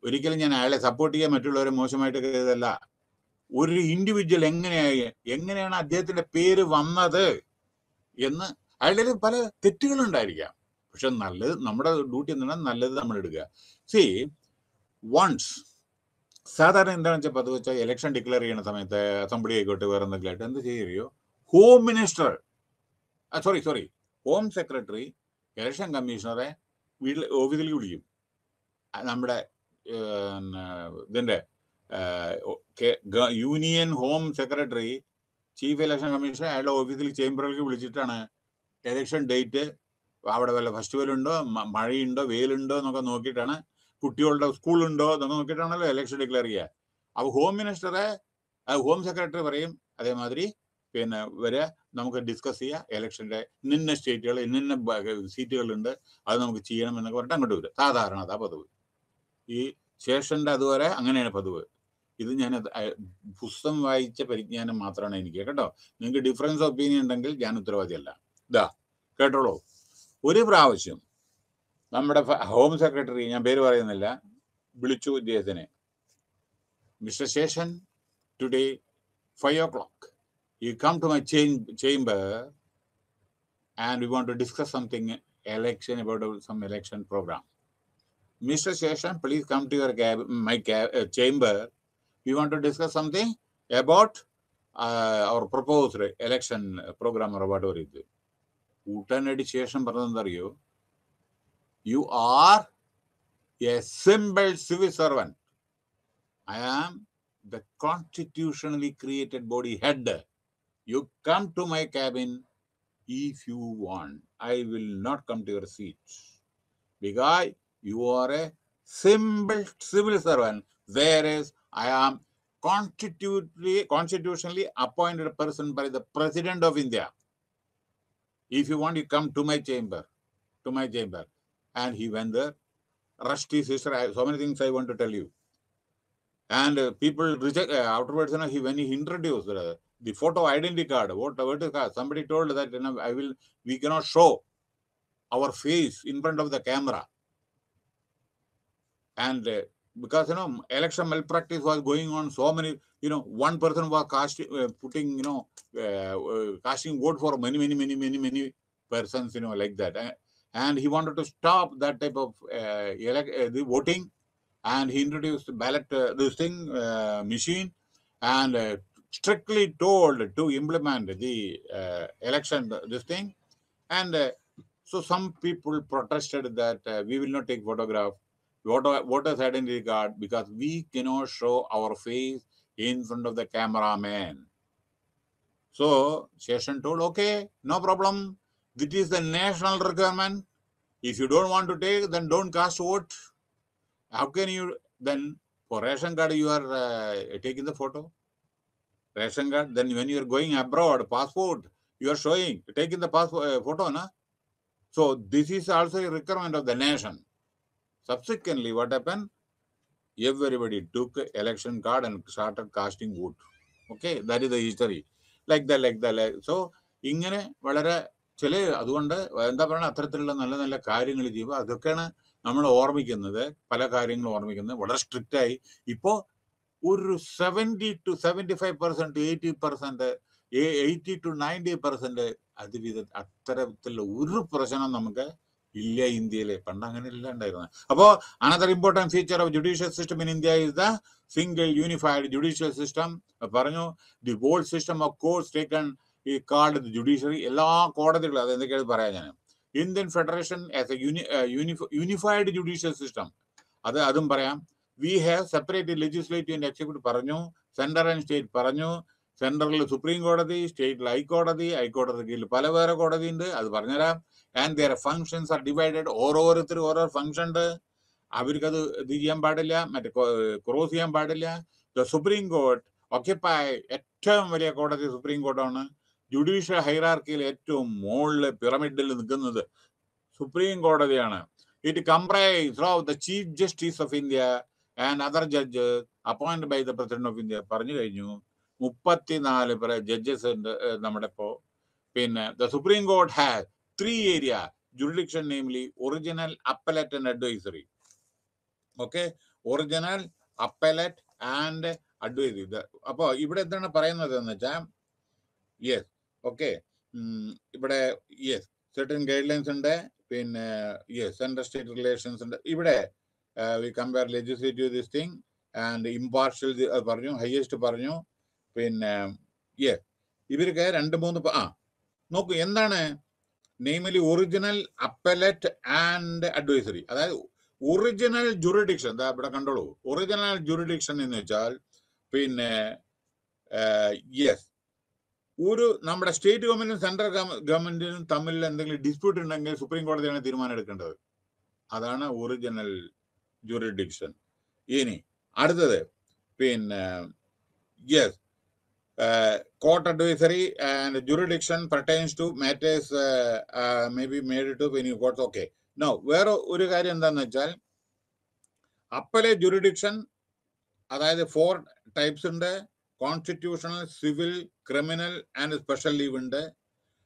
ഒരിക്കലും ഞാൻ അയാളെ സപ്പോർട്ട് ചെയ്യാൻ മറ്റുള്ളവരെ മോശമായിട്ട് കരുതല്ല ഒരു ഇൻഡിവിജ്വൽ എങ്ങനെയായി എങ്ങനെയാണ് അദ്ദേഹത്തിന്റെ പേര് വന്നത് എന്ന് അയാളുടെ പല തെറ്റുകളുണ്ടായിരിക്കാം പക്ഷെ നല്ലത് നമ്മുടെ ഡ്യൂട്ടി എന്താണ് നല്ലത് നമ്മൾ എടുക്കുക സി വൺസ് സാധാരണ എന്താണെന്ന് വെച്ചാൽ പതിവ് വെച്ചാൽ ഇലക്ഷൻ ഡിക്ലെയർ ചെയ്യുന്ന സമയത്ത് അസംബ്ലി ആയിക്കോട്ടെ വേറെ എന്തെങ്കിലും ആയിട്ട് എന്ത് ചെയ്യുകയോ home minister sorry sorry home secretary election കമ്മീഷണറെ വീട്ടിൽ ഓഫീസിൽ വിളിക്കും നമ്മുടെ ഇതിൻ്റെ union home secretary chief election commissioner അയാളുടെ ഓഫീസിൽ ചേംബറിലേക്ക് വിളിച്ചിട്ടാണ് ഇലക്ഷൻ ഡേറ്റ് അവിടെ വല്ല ഫെസ്റ്റിവൽ ഉണ്ടോ മഴയുണ്ടോ വെയിലുണ്ടോ എന്നൊക്കെ നോക്കിയിട്ടാണ് കുട്ടികളുടെ സ്കൂളുണ്ടോ എന്നൊക്കെ നോക്കിയിട്ടാണല്ലോ ഇലക്ഷൻ ഡിക്ലെയർ ചെയ്യുക അപ്പോൾ ഹോം മിനിസ്റ്ററെ ഹോം സെക്രട്ടറി പറയും അതേമാതിരി പിന്നെ വരെ നമുക്ക് ഡിസ്കസ് ചെയ്യാം ഇലക്ഷൻ്റെ ഇന്ന സ്റ്റേറ്റുകൾ ഇന്നിന്ന സീറ്റുകളുണ്ട് അത് നമുക്ക് ചെയ്യണം എന്നൊക്കെ പറഞ്ഞിട്ട് അങ്ങോട്ട് വരും സാധാരണ അതാ പതിവ് ഈ ശേഷൻ്റെ അതുവരെ അങ്ങനെയാണ് പതിവ് ഇത് ഞാൻ പുസ്തകം വായിച്ച പരിജ്ഞാനം മാത്രമാണ് എനിക്ക് കേട്ടോ നിങ്ങൾക്ക് ഡിഫറൻസ് ഒപ്പീനിയൻ ഉണ്ടെങ്കിൽ ഞാൻ ഉത്തരവാദിയല്ല ഇതാ കേട്ടോളൂ ഒരു പ്രാവശ്യം നമ്മുടെ ഹോം സെക്രട്ടറി ഞാൻ പേര് പറയുന്നില്ല വിളിച്ചു ഇദ്ദേഹത്തിനെ mister Seshan today five o'clock you come to my cham chamber and you want to discuss something election about some election programme mister Seshan please come to your cab my cab chamber you want to discuss something about our proposed election programme ഒരുപാട് പറയുന്നത് ഉടനടി ശേഷം പറഞ്ഞതെന്തറിയോ You are a simple civil servant. I am the constitutionally created body head. You come to my cabin if you want. I will not come to your seat because you are a simple civil servant. Whereas I am constitutionally, constitutionally appointed person by the President of India. If you want, you come to my chamber, to my chamber and he went there. Rusty sister, I, so many things I want to tell you. And uh, people reject uh, afterwards. You know, he when he introduced uh, the photo identity card, what what is card? Somebody told that you know, I will we cannot show our face in front of the camera. And uh, because you know election malpractice was going on, so many you know one person was casting, uh, putting you know uh, casting vote for many many many many many persons you know like that and he wanted to stop that type of uh, elect, uh, the voting and he introduced ballot uh, this thing uh, machine and uh, strictly told to implement the uh, election uh, this thing and so some people protested that we will not take photograph voter, that identity card because we cannot show our face in front of the cameraman so session told okay no problem is the national requirement. If you don't want to take, then don't cast vote. How can you then for ration card you are uh, taking the photo? Ration card. Then when you are going abroad, passport you are showing taking the passport uh, photo, na. So this is also a requirement of the nation. Subsequently, what happened? Everybody took election card and started casting vote. Okay, that is the history. Like that, like that. Like. So, ഇങ്ങനെ വളരെ ചില അതുകൊണ്ട് എന്താ പറയുക അത്തരത്തിലുള്ള നല്ല നല്ല കാര്യങ്ങൾ ചെയ്യുമ്പോൾ അതൊക്കെയാണ് നമ്മൾ ഓർമ്മിക്കുന്നത് പല കാര്യങ്ങളും ഓർമ്മിക്കുന്നത് വളരെ സ്ട്രിക്റ്റ് ആയി ഇപ്പോൾ ഒരു seventy two seventy five percent eighty percent eighty two ninety percent അതിവിധ അത്തരത്തിലുള്ള ഒരു പ്രശ്നം നമുക്ക് ഇല്ല ഇന്ത്യയിൽ പണ്ട് അങ്ങനെ ഇല്ലാണ്ടായിരുന്നു അപ്പോൾ another important feature of judicial system in India is the single unified judicial system പറഞ്ഞു the whole system of course taken ഈ കാർഡ് ജുഡീഷ്യറി എല്ലാ കോടതികളും അത് എന്തൊക്കെയാണ് പറയാം ഞാൻ Indian federation as a unified judicial system അത് അതും പറയാം we have separate legislative and executive പറഞ്ഞു സെൻട്രൽ ആൻഡ് സ്റ്റേറ്റ് പറഞ്ഞു സെൻട്രലിൽ സുപ്രീം കോടതി സ്റ്റേറ്റിൽ ഹൈക്കോടതി ഹൈക്കോടതി കീഴിൽ പല വേറെ കോടതി ഉണ്ട് അത് പറഞ്ഞുതരാം and their functions are divided ഓരോരുത്തരും ഓരോ ഫങ്ഷൻ ഉണ്ട് അവർക്കത് ഇത് ചെയ്യാൻ പാടില്ല മറ്റേ ക്രോസ് ചെയ്യാൻ പാടില്ല ദ സുപ്രീം കോർട്ട് ഒക്കെ ഏറ്റവും വലിയ കോടതി സുപ്രീം കോർട്ടാണ് ജുഡീഷ്യൽ ഹൈറാർക്കിയിൽ ഏറ്റവും മുകളിലെ പിറമിഡിൽ നിൽക്കുന്നത് സുപ്രീം കോടതിയാണ് it comprise of the chief justice of India and other judge appoint by the president of India പറഞ്ഞു കഴിഞ്ഞു മുപ്പത്തിനാല് ജഡ്ജസ് ഉണ്ട് നമ്മുടെ ഇപ്പോ പിന്നെ the supreme court has three area jurisdiction namely original appellate and advisory okay original appellate and advisory അപ്പോ ഇവിടെ എന്താണ് പറയുന്നത് എന്ന് വെച്ചാൽ യെസ് ഓക്കെ ഇവിടെ യെസ് സെർട്ടിൻ ഗൈഡ് ലൈൻസ് ഉണ്ട് പിന്നെ യെസ് സെൻട്രൽ സ്റ്റേറ്റ് റിലേഷൻസ് ഉണ്ട് ഇവിടെ we compare legislative this thing and impartial പറഞ്ഞു ഹയസ്റ്റ് പറഞ്ഞു പിന്നെ യെസ് ഇവർക്ക് രണ്ട് മൂന്ന് ആ നോക്കൂ എന്താണ് namely original appellate and advisory അതായത് ഒറിജിനൽ ജുറിഡിക്ഷൻ എന്താ ഇവിടെ കണ്ടോളൂ ഒറിജിനൽ ജുറിഡിക്ഷൻ എന്ന് വെച്ചാൽ പിന്നെ യെസ് ഒരു നമ്മുടെ സ്റ്റേറ്റ് ഗവൺമെന്റും സെൻട്രൽ ഗവൺമെന്റിനും തമ്മിൽ എന്തെങ്കിലും ഡിസ്പ്യൂട്ട് ഉണ്ടെങ്കിൽ സുപ്രീം കോടതിയാണ് തീരുമാനം എടുക്കേണ്ടത് അതാണ് ഒറിജിനൽ ജൂറിഡിക്ഷൻ ഇനി അടുത്തത് പിന്നെ yes court advisory and jurisdiction pertains to matters may be made to പിന്നെ കോർട്ട് ഓക്കെ നോ വേറെ ഒരു കാര്യം എന്താണെന്ന് വെച്ചാൽ അപ്പലെ ജുറിഡിക്ഷൻ അതായത് ഫോർ ടൈപ്സ് ഉണ്ട് constitutional civil criminal and special leave ഉണ്ട്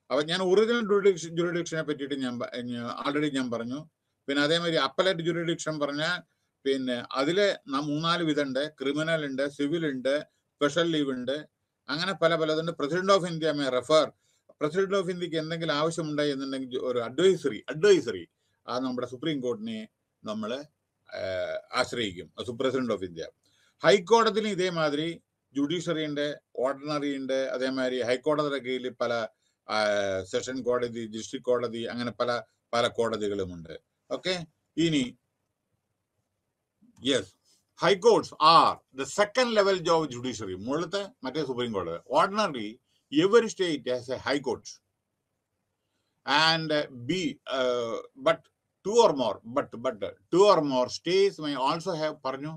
അപ്പൊ ഞാൻ ഒറിജിനൽ ജുറിഡിക്ഷൻ ജുറിഡിക്ഷനെ പറ്റിയിട്ട് ഞാൻ ആൾറെഡി ഞാൻ പറഞ്ഞു പിന്നെ അതേമാതിരി അപ്പലേറ്റ് ജുറിഡിക്ഷൻ പറഞ്ഞാൽ പിന്നെ അതിലെ മൂന്നാല് വിധമുണ്ട് ക്രിമിനൽ ഉണ്ട് സിവിൽ ഉണ്ട് സ്പെഷ്യൽ ലീവ് ഉണ്ട് അങ്ങനെ പല പലതുണ്ട് president of India may refer president of ഇന്ത്യക്ക് എന്തെങ്കിലും ആവശ്യമുണ്ടായി എന്നുണ്ടെങ്കിൽ ഒരു അഡ്വൈസറി അഡ്വൈസറി ആ നമ്മുടെ സുപ്രീം കോടതിനെ നമ്മൾ ആശ്രയിക്കും പ്രസിഡന്റ് ഓഫ് ഇന്ത്യ ഹൈക്കോടതിയിലും ഇതേമാതിരി ജുഡീഷ്യറി ഉണ്ട് ഓർഡിനറി ഉണ്ട് അതേമാതിരി ഹൈക്കോടതിയുടെ കീഴിൽ പല സെഷൻ കോടതി ഡിസ്ട്രിക്ട് കോടതി അങ്ങനെ പല പല കോടതികളുമുണ്ട് ഓക്കെ ഇനി yes high courts are the second level of judiciary മുകളിലത്തെ മറ്റേ സുപ്രീം കോടതി ordinary every state has a high court and be but two or more but but two or more states may also have പറഞ്ഞു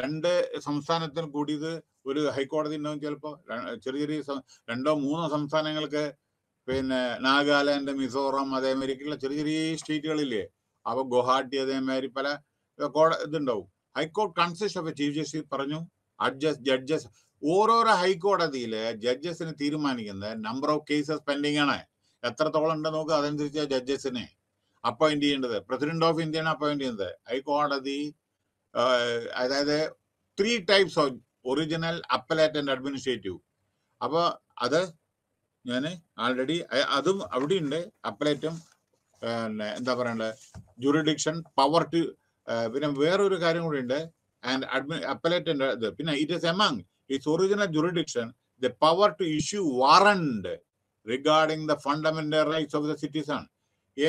രണ്ട് സംസ്ഥാനത്തിന് കൂടിയത് ഒരു ഹൈക്കോടതി ഉണ്ടാവും ചിലപ്പോ ചെറിയ ചെറിയ രണ്ടോ മൂന്നോ സംസ്ഥാനങ്ങൾക്ക് പിന്നെ നാഗാലാൻഡ് മിസോറാം അതേമാതിരിക്കുള്ള ചെറിയ ചെറിയ സ്റ്റേറ്റുകളില്ലേ അപ്പോൾ ഗുവാഹാട്ടി അതേമാതിരി പല ഇതുണ്ടാവും high court consist of chief justice പറഞ്ഞു അഡ്ജസ്റ്റ് ജഡ്ജസ് ഓരോരോ ഹൈക്കോടതിയിലെ ജഡ്ജസിന് തീരുമാനിക്കുന്നത് നമ്പർ ഓഫ് കേസസ് പെൻഡിങ് ആണ് എത്രത്തോളം ഉണ്ടെന്ന് നോക്കുക അതനുസരിച്ച് ജഡ്ജസിനെ അപ്പോയിന്റ് ചെയ്യേണ്ടത് പ്രസിഡന്റ് ഓഫ് ഇന്ത്യയാണ് അപ്പോയിന്റ് ചെയ്യുന്നത് ഹൈക്കോടതി അതായത് three types of original appellate and administrative അപ്പോൾ അത് ഞാൻ ആൾറെഡി അതും അവിടെയുണ്ട് അപ്പലേറ്റും പിന്നെ എന്താ പറയണ്ടത് ജുറിഡിക്ഷൻ പവർ ടു പിന്നെ വേറൊരു കാര്യം കൂടി ഉണ്ട് ആൻഡ് അഡ്മി അപ്പലേറ്റ് ഇത് പിന്നെ it is among its original jurisdiction the power to issue warrant regarding the fundamental rights of the citizen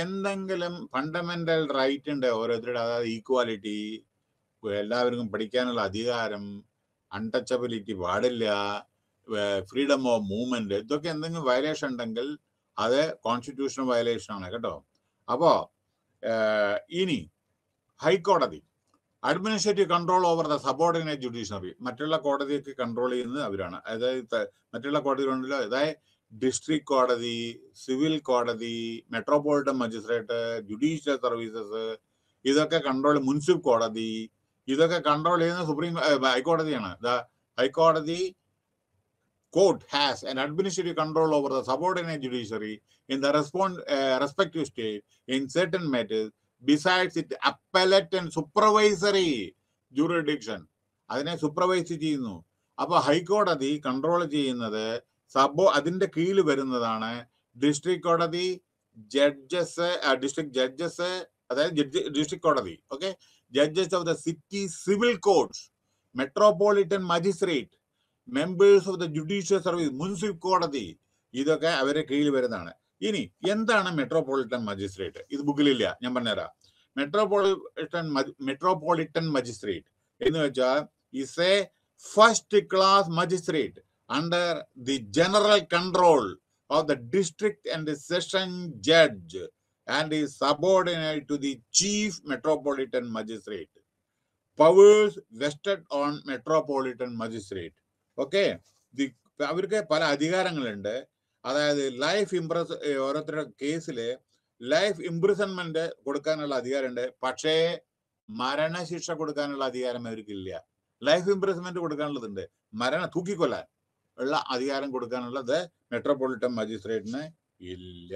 എന്തെങ്കിലും ഫണ്ടമെന്റൽ റൈറ്റ് ഉണ്ട് ഓരോരുത്തരുടെ അതായത് ഈക്വാലിറ്റി എല്ലാവർക്കും പഠിക്കാനുള്ള അധികാരം അൺടച്ചബിലിറ്റി പാടില്ല ഫ്രീഡം ഓഫ് മൂവ്മെന്റ് ഇതൊക്കെ എന്തെങ്കിലും വയലേഷൻ ഉണ്ടെങ്കിൽ അത് കോൺസ്റ്റിറ്റ്യൂഷണൽ വയലേഷൻ ആണ് കേട്ടോ അപ്പോ ഇനി ഹൈക്കോടതി administrative control over the subordinate judiciary മറ്റുള്ള കോടതിയൊക്കെ കൺട്രോൾ ചെയ്യുന്നത് അവരാണ് അതായത് മറ്റുള്ള കോടതികളുണ്ടല്ലോ അതായത് ഡിസ്ട്രിക്ട് കോടതി സിവിൽ കോടതി മെട്രോപോളിറ്റൻ മജിസ്ട്രേറ്റ് ജുഡീഷ്യൽ സർവീസസ് ഇതൊക്കെ കൺട്രോൾ മുനിസിപ്പൽ കോടതി ഇതൊക്കെ കൺട്രോൾ ചെയ്യുന്നത് സുപ്രീം ഹൈക്കോടതിയാണ് ദ ഹൈക്കോടതി court has an administrative control over the subordinate judiciary in the respond respective state in certain matters besides it appellate and supervisory jurisdiction അതിനെ supervise ചെയ്യുന്നു അപ്പൊ ഹൈക്കോടതി കൺട്രോൾ ചെയ്യുന്നത് സബോ അതിന്റെ കീഴിൽ വരുന്നതാണ് ഡിസ്ട്രിക്ട് കോടതി ജഡ്ജസ് ഡിസ്ട്രിക്ട് ജഡ്ജസ് അതായത് ഡിസ്ട്രിക്ട് കോടതി okay judges of the city civil courts, metropolitan magistrate members of the judicial service munsif കോടതി ഇതൊക്കെ അവരെ കീഴിൽ വരുന്നതാണ് ഇനി എന്താണ് മെട്രോപൊളിറ്റൻ മജിസ്ട്രേറ്റ് ഇത് ബുക്കിലില്ല ഞാൻ പറഞ്ഞുതരാം മെട്രോപൊളിറ്റൻ മെട്രോപൊളിറ്റൻ മജിസ്ട്രേറ്റ് എന്ന് വെച്ചാൽ is a first class magistrate under the general control of the district and session judge and is subordinate to the chief metropolitan magistrate. Powers vested on metropolitan magistrate. Okay. The അവർക്ക് പല അധികാരങ്ങളുണ്ട് അതായത് life Impress ഓരോരുത്തരുടെ കേസിൽ life imprisonment കൊടുക്കാനുള്ള അധികാരമുണ്ട് പക്ഷേ മരണശിക്ഷ കൊടുക്കാനുള്ള അധികാരം അവർക്കില്ല ലൈഫ് ഇംപ്രിസൺമെന്റ് കൊടുക്കാനുള്ളതുണ്ട് മരണ തൂക്കിക്കൊല്ലാൻ ഉള്ള അധികാരം കൊടുക്കാനുള്ളത് മെട്രോപൊളിറ്റൻ മജിസ്ട്രേറ്റിന് ഇല്ല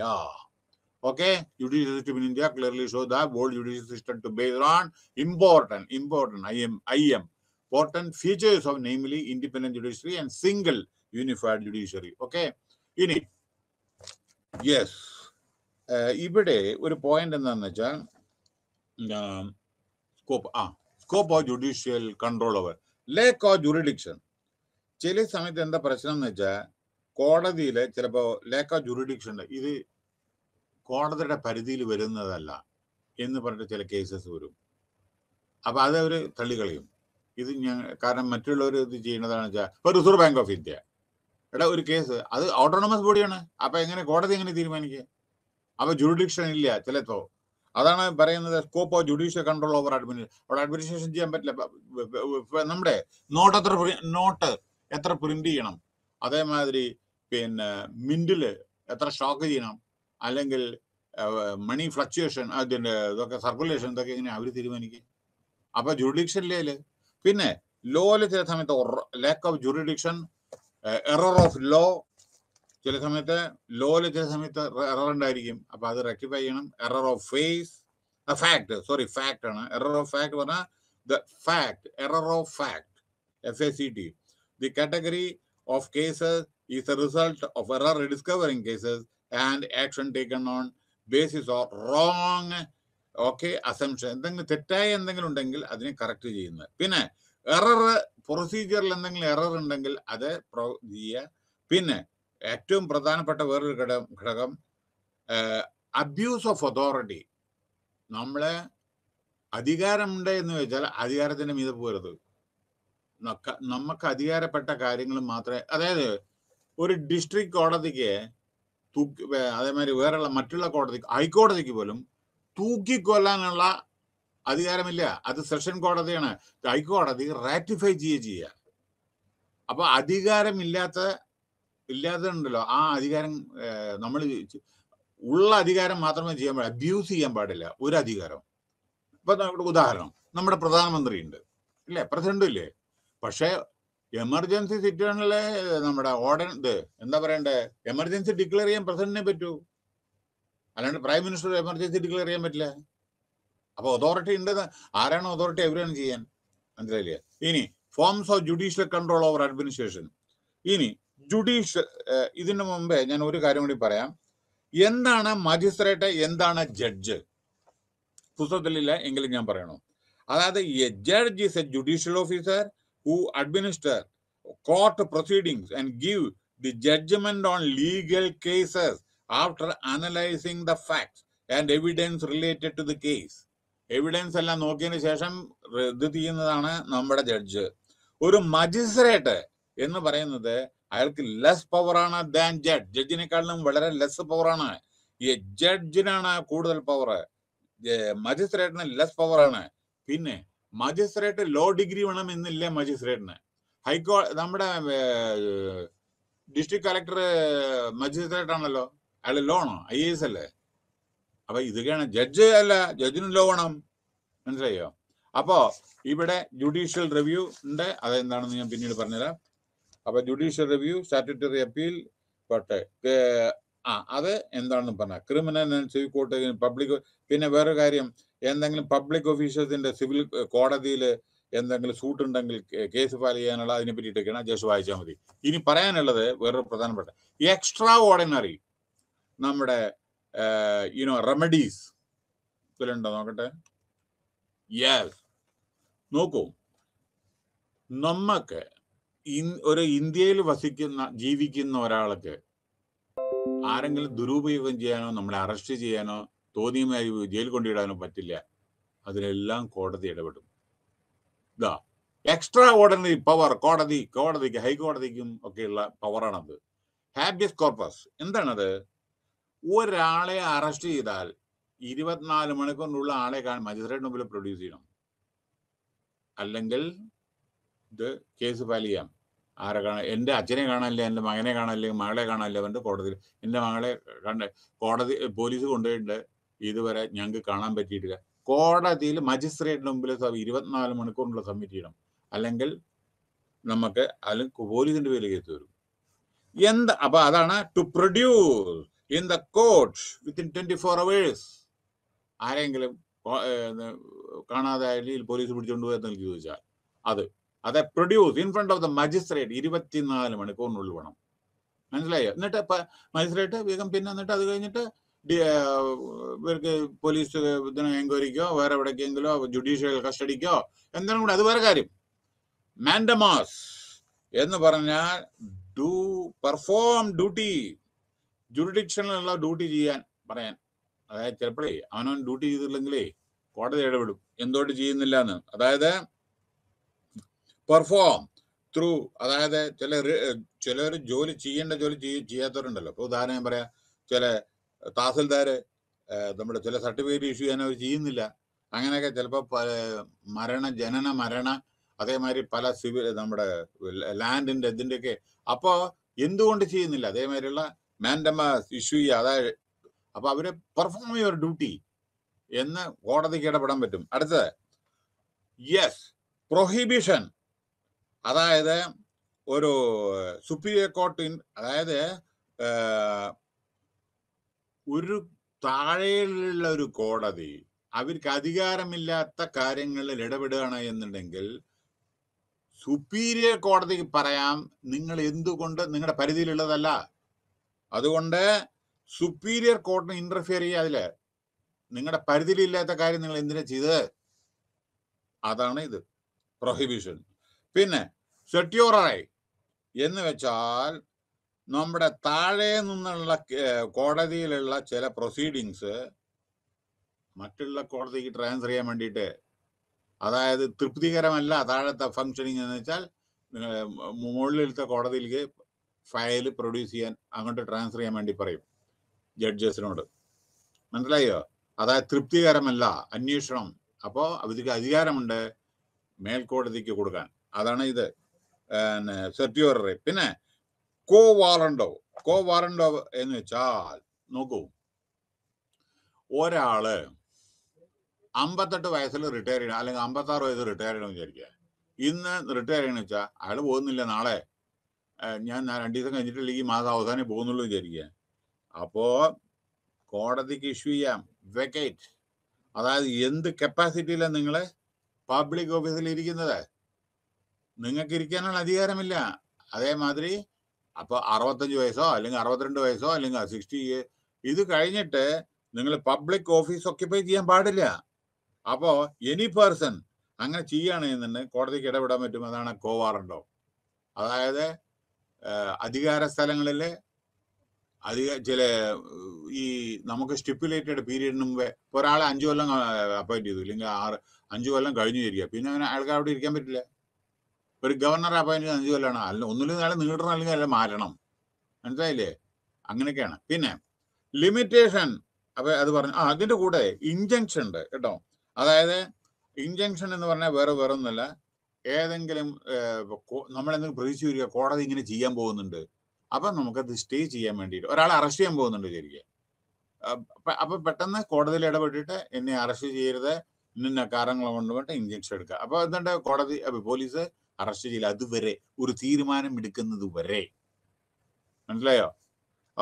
Okay, judicial system in India clearly show that world judicial system to base on important, important, I am, I am, important features of namely independent judiciary and single unified judiciary. Okay, ഇനി yes ഇവിടെ ഒരു point എന്താണെന്ന് വെച്ചാൽ scope ആ scope of judicial control over lack of jurisdiction ചില സമയത്ത് എന്താ പ്രശ്നം എന്ന് വെച്ചാൽ കോടതിയിൽ ചിലപ്പോൾ ലേക്ക് ഓഫ് ജുറിഡിക്ഷൻ ഉണ്ട് ഇത് കോടതിയുടെ പരിധിയിൽ വരുന്നതല്ല എന്ന് പറഞ്ഞിട്ട് ചില കേസസ് വരും അപ്പം അത് അവർ തള്ളിക്കളയും ഇത് ഞാൻ കാരണം മറ്റുള്ളവർ ഇത് ചെയ്യുന്നതാണെന്ന് വെച്ചാൽ ഇപ്പോൾ റിസർവ് ബാങ്ക് ഓഫ് ഇന്ത്യ എടാ ഒരു കേസ് അത് ഓട്ടോണമസ് ബോഡിയാണ് അപ്പം എങ്ങനെ കോടതി എങ്ങനെ തീരുമാനിക്കുക അപ്പോൾ ജുഡീഷ്യൻ ഇല്ല ചിലപ്പോൾ അതാണ് പറയുന്നത് scope of judicial control over administration അവിടെ അഡ്മിനിസ്ട്രേഷൻ ചെയ്യാൻ പറ്റില്ല നമ്മുടെ നോട്ട് എത്ര നോട്ട് എത്ര പ്രിന്റ് ചെയ്യണം അതേമാതിരി പിന്നെ മിൻറ്റിൽ എത്ര സ്റ്റോക്ക് ചെയ്യണം அலெங்கில் மணி 플럭ച്വേഷன் அதுங்க சர்குலேஷன் அதுங்க एवरी டைம் பண்ணி அப்ப ஜுர்டிக்ஷன் லேல பின்ன லோல தெதமெட்ட lack of jurisdiction error of law தெல தெதமெட்ட லோல தெதமெட்ட எரர் உண்டாயிர்கிம் அப்ப அது ரகிபையனம் error of face a fact sorry fact انا error of fact வரனா the fact error of fact yes yes C D the category of cases is the result of error discovering cases and action taken on basis or wrong okay assumption എന്തെങ്കിലും തെറ്റായ എന്തെങ്കിലും ഉണ്ടെങ്കിൽ അതിനെ correct ചെയ്യുന്നത് പിന്നെ error പ്രൊസീജിയറിൽ എന്തെങ്കിലും error ഉണ്ടെങ്കിൽ അത് പ്രോ ചെയ്യുക പിന്നെ ഏറ്റവും പ്രധാനപ്പെട്ട വേറൊരു ഘടകം ഘടകം അബ്യൂസ് ഓഫ് അതോറിറ്റി നമ്മളെ അധികാരമുണ്ട് എന്ന് വെച്ചാൽ അധികാരത്തിന് മീത പോരുത് നമുക്ക് അധികാരപ്പെട്ട കാര്യങ്ങൾ മാത്രമേ അതായത് ഒരു ഡിസ്ട്രിക്ട് കോടതിക്ക് തൂക്കി അതേമാതിരി വേറെയുള്ള മറ്റുള്ള കോടതി ഹൈക്കോടതിക്ക് പോലും തൂക്കിക്കൊല്ലാനുള്ള അധികാരമില്ല അത് സെഷൻ കോടതിയാണ് ഹൈക്കോടതി റാറ്റിഫൈ ചെയ്യുക ചെയ്യുക അപ്പൊ അധികാരമില്ലാത്ത ഉണ്ടല്ലോ ആ അധികാരം നമ്മൾ ഉള്ള അധികാരം മാത്രമേ ചെയ്യാൻ പാടില്ല അബ്യൂസ് ചെയ്യാൻ പാടില്ല ഒരു അധികാരം ഇപ്പൊ ഉദാഹരണം നമ്മുടെ പ്രധാനമന്ത്രി ഉണ്ട് ഇല്ലേ പ്രസിഡന്റും ഇല്ലേ പക്ഷേ എമർജൻസി സിറ്റുവേഷനിലെ നമ്മുടെ ഓർഡൻ ഇത് എന്താ പറയണ്ടേ എമർജൻസി ഡിക്ലെയർ ചെയ്യാൻ പ്രസിഡന്റിനെ പറ്റൂ അല്ലാണ്ട് പ്രൈം മിനിസ്റ്റർ എമർജൻസി ഡിക്ലെയർ ചെയ്യാൻ പറ്റില്ല അപ്പൊ അതോറിറ്റി ഉണ്ടെന്ന് ആരാണ് അതോറിറ്റി എവരാണ് ചെയ്യാൻ മനസ്സിലായില്ലേ ഇനി forms of judicial control over administration ഇനി ജുഡീഷ്യൽ ഇതിന് മുമ്പേ ഞാൻ ഒരു കാര്യം കൂടി പറയാം എന്താണ് മജിസ്ട്രേറ്റ് എന്താണ് ജഡ്ജ് പുസ്തകത്തിലില്ല എങ്കിലും ഞാൻ പറയണോ അതായത് a judge is a judicial officer who administer court proceedings and give the judgment on legal cases after analyzing the facts and evidence related to the case. Evidence എല്ലാം നോക്കിയതിന് ശേഷം ഇത് ചെയ്യുന്നതാണ് നമ്മുടെ ജഡ്ജ് ഒരു മജിസ്ട്രേറ്റ് എന്ന് പറയുന്നത് അയാൾക്ക് ലെസ് പവറാണ് ദാൻ ജഡ്ജ് ജഡ്ജിനെക്കാളും വളരെ ലെസ് പവറാണ് ഈ ജഡ്ജിനാണ് കൂടുതൽ പവർ മജിസ്ട്രേറ്റിന് ലെസ് പവറാണ് പിന്നെ മജിസ്ട്രേറ്റ് ലോ ഡിഗ്രി വേണം എന്നില്ല മജിസ്ട്രേറ്റിന് ഹൈക്കോ നമ്മുടെ ഡിസ്ട്രിക്ട് കളക്ടർ മജിസ്ട്രേറ്റ് ആണല്ലോ അയാൾ ലോ ആണോ ഐ എ എസ് അല്ലേ അപ്പൊ ഇതൊക്കെയാണ് ജഡ്ജ് അല്ല ജഡ്ജിനും ലോ വേണം മനസ്സിലായോ അപ്പോ ഇവിടെ ജുഡീഷ്യൽ റിവ്യൂ ഉണ്ട് അതെന്താണെന്ന് ഞാൻ പിന്നീട് പറഞ്ഞുതരാം അപ്പൊ ജുഡീഷ്യൽ റിവ്യൂ സ്റ്റാറ്റുറ്ററി അപ്പീൽ പോട്ടെ ആ അത് എന്താണെന്ന് പറഞ്ഞാൽ ക്രിമിനൽ ആൻഡ് കോർട്ട് പബ്ലിക് പിന്നെ വേറെ കാര്യം എന്തെങ്കിലും പബ്ലിക് ഓഫീസേഴ്സിന്റെ സിവിൽ കോടതിയിൽ എന്തെങ്കിലും സൂട്ടുണ്ടെങ്കിൽ കേസ് ഫയൽ ചെയ്യാനുള്ള അതിനെ പറ്റിയിട്ടൊക്കെയാണ് ജസ്റ്റ് വായിച്ചാൽ മതി ഇനി പറയാനുള്ളത് വേറൊരു പ്രധാനപ്പെട്ട ഈ എക്സ്ട്രാ ഓർഡിനറി നമ്മുടെ യുനോ റെമഡീസ് ഇതിലുണ്ടോ നോക്കട്ടെ യെസ് നോക്കൂ നമുക്ക് ഒരു ഇന്ത്യയിൽ വസിക്കുന്ന ജീവിക്കുന്ന ഒരാൾക്ക് ആരെങ്കിലും ദുരുപയോഗം ചെയ്യാനോ നമ്മളെ അറസ്റ്റ് ചെയ്യാനോ തോന്നിയുമായി ജയിൽ കൊണ്ടുവിടാനും പറ്റില്ല അതിലെല്ലാം കോടതി ഇടപെടും ഇതാ എക്സ്ട്രാ ഓർഡിനറി പവർ കോടതി കോടതിക്ക് ഹൈക്കോടതിക്കും ഒക്കെയുള്ള പവറാണത് ഹാബിയസ് കോർപ്പസ് എന്താണത് ഒരാളെ അറസ്റ്റ് ചെയ്താൽ ഇരുപത്തിനാല് മണിക്കൂറിനുള്ള ആളെ കാണാൻ മജിസ്ട്രേറ്റ് മുമ്പിൽ പ്രൊഡ്യൂസ് ചെയ്യണം അല്ലെങ്കിൽ ഇത് കേസ് ഫയൽ ചെയ്യാം ആരെ കാണാൻ എൻ്റെ അച്ഛനെ കാണാനില്ല എൻ്റെ മകനെ കാണാനില്ല മകളെ കാണാനില്ല എൻ്റെ കോടതിയിൽ എൻ്റെ മകളെ കണ്ട് കോടതി പോലീസ് കൊണ്ടുപോയിട്ടുണ്ട് ഇതുവരെ ഞങ്ങൾക്ക് കാണാൻ പറ്റിയിട്ടില്ല കോടതിയിൽ മജിസ്ട്രേറ്റിന് മുമ്പിൽ ഇരുപത്തിനാല് മണിക്കൂറിനുള്ള സബ്മിറ്റ് ചെയ്യണം അല്ലെങ്കിൽ നമുക്ക് അല്ലെങ്കിൽ പോലീസിന്റെ പേര് കേസ് വരും എന്ത് അപ്പൊ അതാണ് to produce in the court within twenty four hours ആരെങ്കിലും കാണാതെ പോലീസ് പിടിച്ചുകൊണ്ടുപോയെന്ന് എനിക്ക് ചോദിച്ചാൽ അത് അത് produce in front of the magistrate ഇരുപത്തിനാല് മണിക്കൂറിനുള്ളിൽ വേണം മനസ്സിലായോ എന്നിട്ട് മജിസ്ട്രേറ്റ് വേഗം പിന്നെ എന്നിട്ട് അത് കഴിഞ്ഞിട്ട് ഇവർക്ക് പോലീസ് ഇതിന് എൻക്വയറിക്കോ വേറെ എവിടേക്കെങ്കിലോ ജുഡീഷ്യൽ കസ്റ്റഡിക്കോ എന്തിനും കൂടെ അത് വേറെ കാര്യം മാൻഡമാസ് എന്ന് പറഞ്ഞാൽ ഡു പെർഫോം ഡ്യൂട്ടി ജുഡിഷനിലുള്ള ഡ്യൂട്ടി ചെയ്യാൻ പറയാൻ അതായത് ചിലപ്പോഴേ അവനവൻ ഡ്യൂട്ടി ചെയ്തില്ലെങ്കിലേ കോടതി ഇടപെടും എന്തുകൊണ്ട് ചെയ്യുന്നില്ല എന്ന് അതായത് പെർഫോം ത്രൂ അതായത് ചില ചിലർ ജോലി ചെയ്യേണ്ട ജോലി ചെയ്യാത്തവരുണ്ടല്ലോ ഇപ്പൊ ഉദാഹരണം ഞാൻ പറയാം ചില തഹസിൽദാര് നമ്മുടെ ചില സർട്ടിഫിക്കറ്റ് ഇഷ്യൂ ചെയ്യാൻ അവർ ചെയ്യുന്നില്ല അങ്ങനെയൊക്കെ ചിലപ്പോൾ മരണ ജനന മരണ അതേമാതിരി പല സിവിൽ നമ്മുടെ ലാൻഡിന്റെ ഇതിൻ്റെയൊക്കെ അപ്പോൾ എന്തുകൊണ്ട് ചെയ്യുന്നില്ല അതേമാതിരിയുള്ള മാൻഡമ ഇഷ്യൂ ചെയ്യുക അതായത് അപ്പോൾ അവര് പെർഫോം യുവർ ഡ്യൂട്ടി എന്ന് കോടതിക്ക് ഇടപെടാൻ പറ്റും അടുത്തത് യെസ് പ്രൊഹിബിഷൻ അതായത് ഒരു സുപ്രീം കോർട്ടിൻ അതായത് ഒരു താഴെയുള്ള ഒരു കോടതി അവർക്ക് അധികാരമില്ലാത്ത കാര്യങ്ങളിൽ ഇടപെടുകയാണ് എന്നുണ്ടെങ്കിൽ സുപ്പീരിയർ കോടതിക്ക് പറയാം നിങ്ങൾ എന്തുകൊണ്ട് നിങ്ങളുടെ പരിധിയിലുള്ളതല്ല അതുകൊണ്ട് സുപ്പീരിയർ കോടതി ഇന്റർഫിയർ അതില് നിങ്ങളുടെ പരിധിയിലില്ലാത്ത കാര്യം നിങ്ങൾ എന്തിനാ ചെയ്തത് അതാണ് ഇത് പ്രൊഹിബിഷൻ പിന്നെ സെറ്റ്യൂറായി എന്ന് വെച്ചാൽ നമ്മുടെ താഴെ നിന്നുള്ള കോടതിയിലുള്ള ചില പ്രൊസീഡിങ്സ് മറ്റുള്ള കോടതിക്ക് ട്രാൻസ്ഫർ ചെയ്യാൻ വേണ്ടിയിട്ട് അതായത് തൃപ്തികരമല്ല താഴത്തെ ഫങ്ഷനിങ് എന്ന് വെച്ചാൽ മുകളിലത്തെ കോടതിയിലേക്ക് ഫയൽ പ്രൊഡ്യൂസ് ചെയ്യാൻ അങ്ങോട്ട് ട്രാൻസ്ഫർ ചെയ്യാൻ വേണ്ടി പറയും ജഡ്ജസിനോട് മനസ്സിലായോ അതായത് തൃപ്തികരമല്ല അന്വേഷണം അപ്പോൾ അവർക്ക് അധികാരമുണ്ട് മേൽക്കോടതിക്ക് കൊടുക്കാൻ അതാണ് ഇത് സെർട്ടിയോറി പിന്നെ കോ വാറണ്ടോ കോ വാറണ്ടോ എന്ന് വെച്ചാൽ നോക്കൂ ഒരാള് അമ്പത്തെട്ട് വയസ്സിൽ റിട്ടയർ ചെയ്യണം അല്ലെങ്കിൽ അമ്പത്താറ് വയസ്സ് റിട്ടയർ ചെയ്യണം വിചാരിക്കുക ഇന്ന് റിട്ടയർ ചെയ്യണം വെച്ചാൽ അയാൾ പോകുന്നില്ല നാളെ ഞാൻ രണ്ടു ദിവസം കഴിഞ്ഞിട്ടില്ല ഈ മാസം അവസാനം പോകുന്നുള്ളൂ വിചാരിക്കുക അപ്പോൾ കോടതിക്ക് ഇഷ്യൂ ചെയ്യാം വെക്കേറ്റ് അതായത് എന്ത് കപ്പാസിറ്റിയിലാണ് നിങ്ങൾ പബ്ലിക് ഓഫീസിൽ ഇരിക്കുന്നത് നിങ്ങൾക്ക് ഇരിക്കാനുള്ള അധികാരമില്ല അതേമാതിരി അപ്പോൾ അറുപത്തഞ്ച് വയസ്സോ അല്ലെങ്കിൽ അറുപത്തിരണ്ട് വയസ്സോ അല്ലെങ്കിൽ സിക്സ്റ്റി ഇത് കഴിഞ്ഞിട്ട് നിങ്ങൾ പബ്ലിക് ഓഫീസ് ഒക്യുപ്പൈ ചെയ്യാൻ പാടില്ല അപ്പോൾ എനി പേഴ്സൺ അങ്ങനെ ചെയ്യുകയാണെന്നുണ്ടെങ്കിൽ കോടതിക്ക് ഇടപെടാൻ പറ്റും അതാണ് കോവാറുണ്ടോ അതായത് അധികാര സ്ഥലങ്ങളിൽ അധിക ചില ഈ നമുക്ക് സ്റ്റിപ്പുലേറ്റഡ് പീരീഡിന് മുമ്പേ ഇപ്പോൾ ഒരാളെ അഞ്ചു കൊല്ലം അപ്പോയിന്റ് ചെയ്തു ഇല്ലെങ്കിൽ ആറ് അഞ്ചു കൊല്ലം കഴിഞ്ഞു ഇരിക്കുക പിന്നെ അവന് അയാൾക്ക് അവിടെ ഇരിക്കാൻ പറ്റില്ല ഒരു ഗവർണർ അപ്പോയിന്റ് അഞ്ചു കൊല്ലാണ് അല്ല ഒന്നിലും നാളെ നീട്ടണം അല്ലെങ്കിൽ അല്ല മാറണം മനസ്സിലായില്ലേ അങ്ങനെയൊക്കെയാണ് പിന്നെ ലിമിറ്റേഷൻ അപ്പൊ അത് പറഞ്ഞു ആ അതിന്റെ കൂടെ ഇഞ്ചൻഷൻ ഉണ്ട് കേട്ടോ അതായത് ഇഞ്ചൻഷൻ എന്ന് പറഞ്ഞാൽ വേറെ വേറെ ഒന്നുമല്ല ഏതെങ്കിലും നമ്മളെന്തെങ്കിലും പ്രതീക്ഷ വരിക കോടതി ഇങ്ങനെ ചെയ്യാൻ പോകുന്നുണ്ട് അപ്പം നമുക്കത് സ്റ്റേ ചെയ്യാൻ വേണ്ടിയിട്ട് ഒരാളെ അറസ്റ്റ് ചെയ്യാൻ പോകുന്നുണ്ട് ശരിക്കും അപ്പൊ പെട്ടെന്ന് കോടതിയിൽ ഇടപെട്ടിട്ട് എന്നെ അറസ്റ്റ് ചെയ്യരുത് ഇന്ന കാരണങ്ങൾ കൊണ്ടുപോയിട്ട് ഇഞ്ചക്ഷൻ എടുക്കുക അപ്പൊ എന്നിട്ട് കോടതി പോലീസ് അറസ്റ്റ് ചെയ്യില്ല അതുവരെ ഒരു തീരുമാനം എടുക്കുന്നത് വരെ മനസ്സിലായോ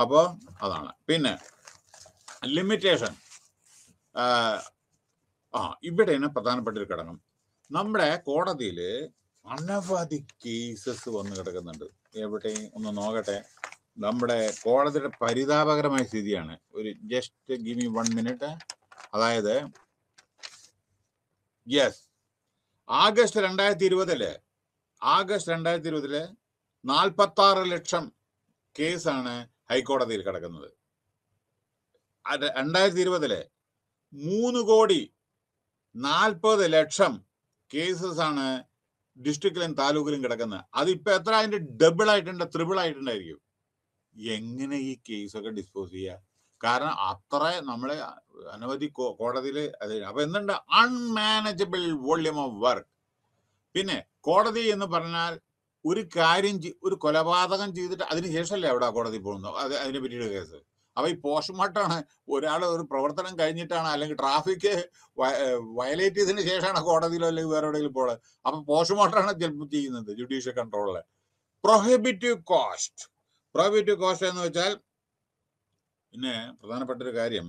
അപ്പോൾ അതാണ് പിന്നെ ലിമിറ്റേഷൻ ആ തന്നെ പ്രധാനപ്പെട്ട ഒരു ഘടകം നമ്മുടെ കോടതിയിൽ അനവധി കേസസ് വന്ന് കിടക്കുന്നുണ്ട് എവിടെയും ഒന്ന് നോക്കട്ടെ നമ്മുടെ കോടതിയുടെ പരിതാപകരമായ സ്ഥിതിയാണ് ഒരു just give me one minute അതായത് യെസ് ആഗസ്റ്റ് രണ്ടായിരത്തി ഇരുപതില് ആഗസ്റ്റ് രണ്ടായിരത്തി ഇരുപതിലെ നാൽപ്പത്തി ആറ് ലക്ഷം കേസാണ് ഹൈക്കോടതിയിൽ കിടക്കുന്നത് രണ്ടായിരത്തി ഇരുപതിലെ മൂന്ന് കോടി നാൽപ്പത് ലക്ഷം കേസസ് ആണ് ഡിസ്ട്രിക്റ്റിലും താലൂക്കിലും കിടക്കുന്നത് അതിപ്പോ എത്ര അതിന്റെ ഡബിൾ ആയിട്ടുണ്ട് ത്രിബിൾ ആയിട്ടുണ്ടായിരിക്കും എങ്ങനെ ഈ കേസൊക്കെ ഡിസ്പോസ് ചെയ്യുക കാരണം അത്ര നമ്മളെ അനവധി കോടതിയിൽ അപ്പൊ എന്തുണ്ട് അൺമാനേജബിൾ വോള്യൂം ഓഫ് വർക്ക് പിന്നെ കോടതി എന്ന് പറഞ്ഞാൽ ഒരു കാര്യം ഒരു കൊലപാതകം ചെയ്തിട്ട് ശേഷമല്ലേ അവിടെ കോടതി പോകുന്നു അത് അതിനെ പറ്റിയിട്ട് കേസ് അപ്പൊ ഈ പോസ്റ്റ്മോർട്ടമാണ് ഒരാൾ ഒരു പ്രവർത്തനം കഴിഞ്ഞിട്ടാണ് അല്ലെങ്കിൽ ട്രാഫിക് വയലേറ്റ് ചെയ്തതിന് ശേഷമാണ് കോടതിയിലോ അല്ലെങ്കിൽ വേറെ എവിടെയെങ്കിലും പോകുന്നത് അപ്പൊ പോസ്റ്റ്മോർട്ടമാണ് ചിലപ്പോൾ ചെയ്യുന്നത് ജുഡീഷ്യൽ കൺട്രോളില് പ്രൊഹിബിറ്റീവ് കോസ്റ്റ് പ്രൊഹിബിറ്റീവ് കോസ്റ്റ് എന്ന് വെച്ചാൽ പിന്നെ പ്രധാനപ്പെട്ട ഒരു കാര്യം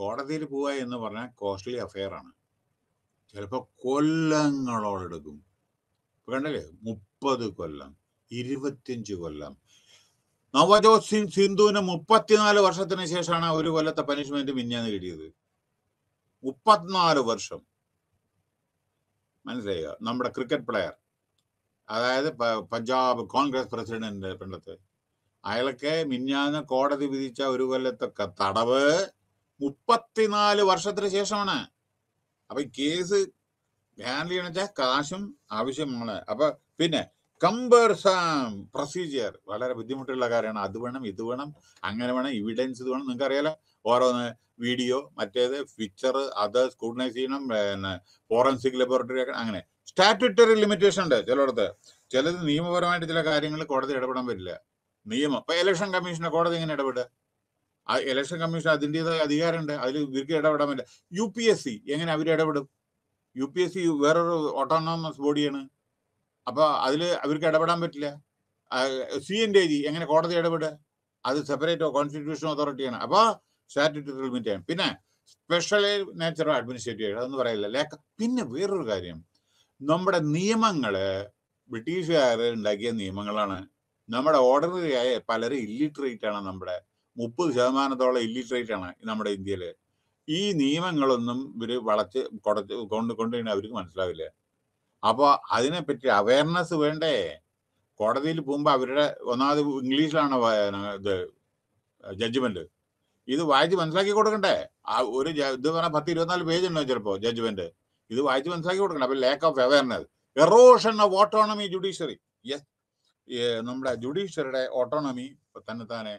കോടതിയിൽ പോവുക എന്ന് പറഞ്ഞാൽ കോസ്റ്റ്ലി അഫെയർ ആണ് ചിലപ്പോൾ കൊല്ലങ്ങളോളം എടുക്കും കണ്ടല്ലേ മുപ്പത് കൊല്ലം ഇരുപത്തിയഞ്ച് കൊല്ലം നവജോത് സിംഗ് സിന്ധുവിന് മുപ്പത്തിനാല് വർഷത്തിന് ശേഷമാണ് ഒരു കൊല്ലത്തെ പനിഷ്മെന്റ് മിന്നാന്ന് കിട്ടിയത് മുപ്പത്തിനാല് വർഷം മനസ്സിലായോ നമ്മുടെ ക്രിക്കറ്റ് പ്ലെയർ അതായത് പഞ്ചാബ് കോൺഗ്രസ് പ്രസിഡന്റ് പണ്ടത്തെ അയാളൊക്കെ മിന്നാന്ന് കോടതി വിധിച്ച ഒരു കൊല്ലത്തെ തടവ് മുപ്പത്തിനാല് വർഷത്തിന് ശേഷമാണ് അപ്പൊ ഈ കേസ് ഹാൻഡിൽ ചെയ്യണം വെച്ചാൽ കാശും ആവശ്യമാണ് അപ്പൊ പിന്നെ കമ്പേഴ്സാം പ്രൊസീജിയർ വളരെ ബുദ്ധിമുട്ടുള്ള കാര്യമാണ് അത് വേണം ഇത് വേണം അങ്ങനെ വേണം ഇവിഡൻസ് ഇത് വേണം അറിയാലോ ഓരോന്ന് വീഡിയോ മറ്റേത് പിക്ചർ അത് സ്കൂട്ടിനൈസ് ചെയ്യണം പിന്നെ ഫോറൻസിക് ലബോറട്ടറി അങ്ങനെ സ്റ്റാറ്റ്യൂട്ടറി ലിമിറ്റേഷൻ ഉണ്ട് ചിലയിടത്ത് ചിലത് നിയമപരമായിട്ട് ചില കാര്യങ്ങൾ കോടതി ഇടപെടാൻ പറ്റില്ല നിയമം ഇപ്പൊ ഇലക്ഷൻ കമ്മീഷനെ കോടതി എങ്ങനെ ഇടപെടുക ഇലക്ഷൻ കമ്മീഷൻ അതിൻ്റെതായ അധികാരമുണ്ട് അതിൽ ഇവർക്ക് ഇടപെടാൻ പറ്റില്ല യു പി എസ് സി എങ്ങനെ അവർ ഇടപെടും യു പി എസ് സി വേറൊരു ഓട്ടോണോമസ് ബോഡിയാണ് അപ്പോൾ അതിൽ അവർക്ക് ഇടപെടാൻ പറ്റില്ല സി എൻ ഡി ജി എങ്ങനെ കോടതി ഇടപെടുക അത് സെപ്പറേറ്റ് കോൺസ്റ്റിറ്റ്യൂഷൻ അതോറിറ്റിയാണ് അപ്പോൾ സ്റ്റാറ്റ്യൂട്ടറി ലിമിറ്റ് ആണ് പിന്നെ സ്പെഷ്യൽ നേച്ചർ അഡ്മിനിസ്ട്രേറ്റീവ് അതൊന്നും പറയില്ല ലേഖ പിന്നെ വേറൊരു കാര്യം നമ്മുടെ നിയമങ്ങൾ ബ്രിട്ടീഷുകാർ ഉണ്ടാക്കിയ നിയമങ്ങളാണ് നമ്മുടെ ഓർഡിനറി ആയ പലരും ഇല്ലിറ്ററേറ്റ് ആണ് നമ്മുടെ മുപ്പത് ശതമാനത്തോളം ഇല്ലിറ്ററേറ്റ് ആണ് നമ്മുടെ ഇന്ത്യയിൽ ഈ നിയമങ്ങളൊന്നും ഇവർ വളച്ച് കുടച്ച് കൊണ്ട് കഴിഞ്ഞാൽ അവർക്ക് മനസ്സിലാവില്ല അപ്പോൾ അതിനെപ്പറ്റി അവയർനെസ് വേണ്ടേ കോടതിയിൽ പോകുമ്പോൾ അവരുടെ ഒന്നാമത് ഇംഗ്ലീഷിലാണ് ഇത് ജഡ്ജ്മെന്റ് ഇത് വായിച്ച് മനസ്സിലാക്കി കൊടുക്കണ്ടേ ആ ഒരു ഇത് പറഞ്ഞാൽ പത്ത് ഇരുപത്തിനാല് പേജ് ഉണ്ടോ ചിലപ്പോൾ ജഡ്ജ്മെന്റ് ഇത് വായിച്ച് മനസ്സിലാക്കി കൊടുക്കണം അപ്പോൾ lack of awareness erosion of autonomy judiciary yes നമ്മുടെ ജുഡീഷ്യറിയുടെ ഓട്ടോണമി തന്നെ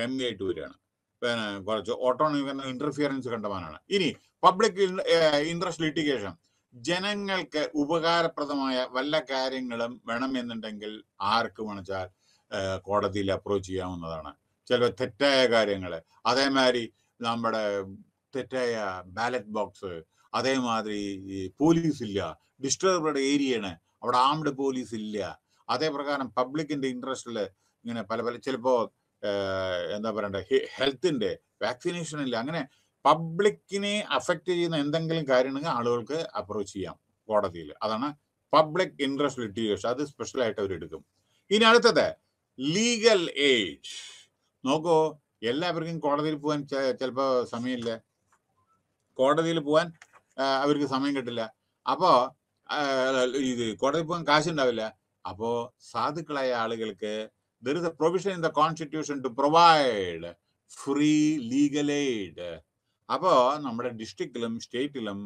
കമ്മിയായിട്ട് വരികയാണ് പിന്നെ കുറച്ച് ഓട്ടോണമി ഇന്റർഫിയറൻസ് കണ്ടമാനാണ് ഇനി പബ്ലിക് ഇൻട്രസ്റ്റ് ലിറ്റിഗേഷൻ ജനങ്ങൾക്ക് ഉപകാരപ്രദമായ വല്ല കാര്യങ്ങളും വേണമെന്നുണ്ടെങ്കിൽ ആർക്ക് വേണിച്ചാൽ കോടതിയിൽ അപ്രോച്ച് ചെയ്യാവുന്നതാണ് ചില തെറ്റായ കാര്യങ്ങൾ അതേമാതിരി നമ്മുടെ തെറ്റായ ബാലറ്റ് ബോക്സ് അതേമാതിരി പോലീസ് ഇല്ല ഡിസ്റ്റർബ്ഡ് ഏരിയയാണ് അവിടെ ആംഡ് പോലീസ് ഇല്ല അതേപ്രകാരം പബ്ലിക്കിന്റെ ഇൻട്രസ്റ്റിൽ ഇങ്ങനെ പല പല ചിലപ്പോൾ എന്താ പറയണ്ടേ ഹെൽത്തിൻ്റെ വാക്സിനേഷനിൽ അങ്ങനെ പബ്ലിക്കിനെ അഫക്റ്റ് ചെയ്യുന്ന എന്തെങ്കിലും കാര്യമുണ്ടെങ്കിൽ ആളുകൾക്ക് അപ്രോച്ച് ചെയ്യാം കോടതിയിൽ അതാണ് പബ്ലിക് ഇൻട്രസ്റ്റ് ലിറ്റിഗേഷൻ അത് സ്പെഷ്യലായിട്ട് അവർ എടുക്കും ഇനി അടുത്തത് ലീഗൽ ഏജ് നോക്കൂ എല്ലാവർക്കും കോടതിയിൽ പോകാൻ ചിലപ്പോൾ സമയമില്ല കോടതിയിൽ പോകാൻ അവർക്ക് സമയം കിട്ടില്ല അപ്പോൾ ഇത് കോടതിയിൽ പോകാൻ കാശുണ്ടാവില്ല അപ്പോൾ സാധുക്കളായ ആളുകൾക്ക് there is a provision in the constitution to provide free legal aid അപ്പോൾ നമ്മുടെ ഡിസ്ട്രിക്റ്റിലും സ്റ്റേറ്റിലും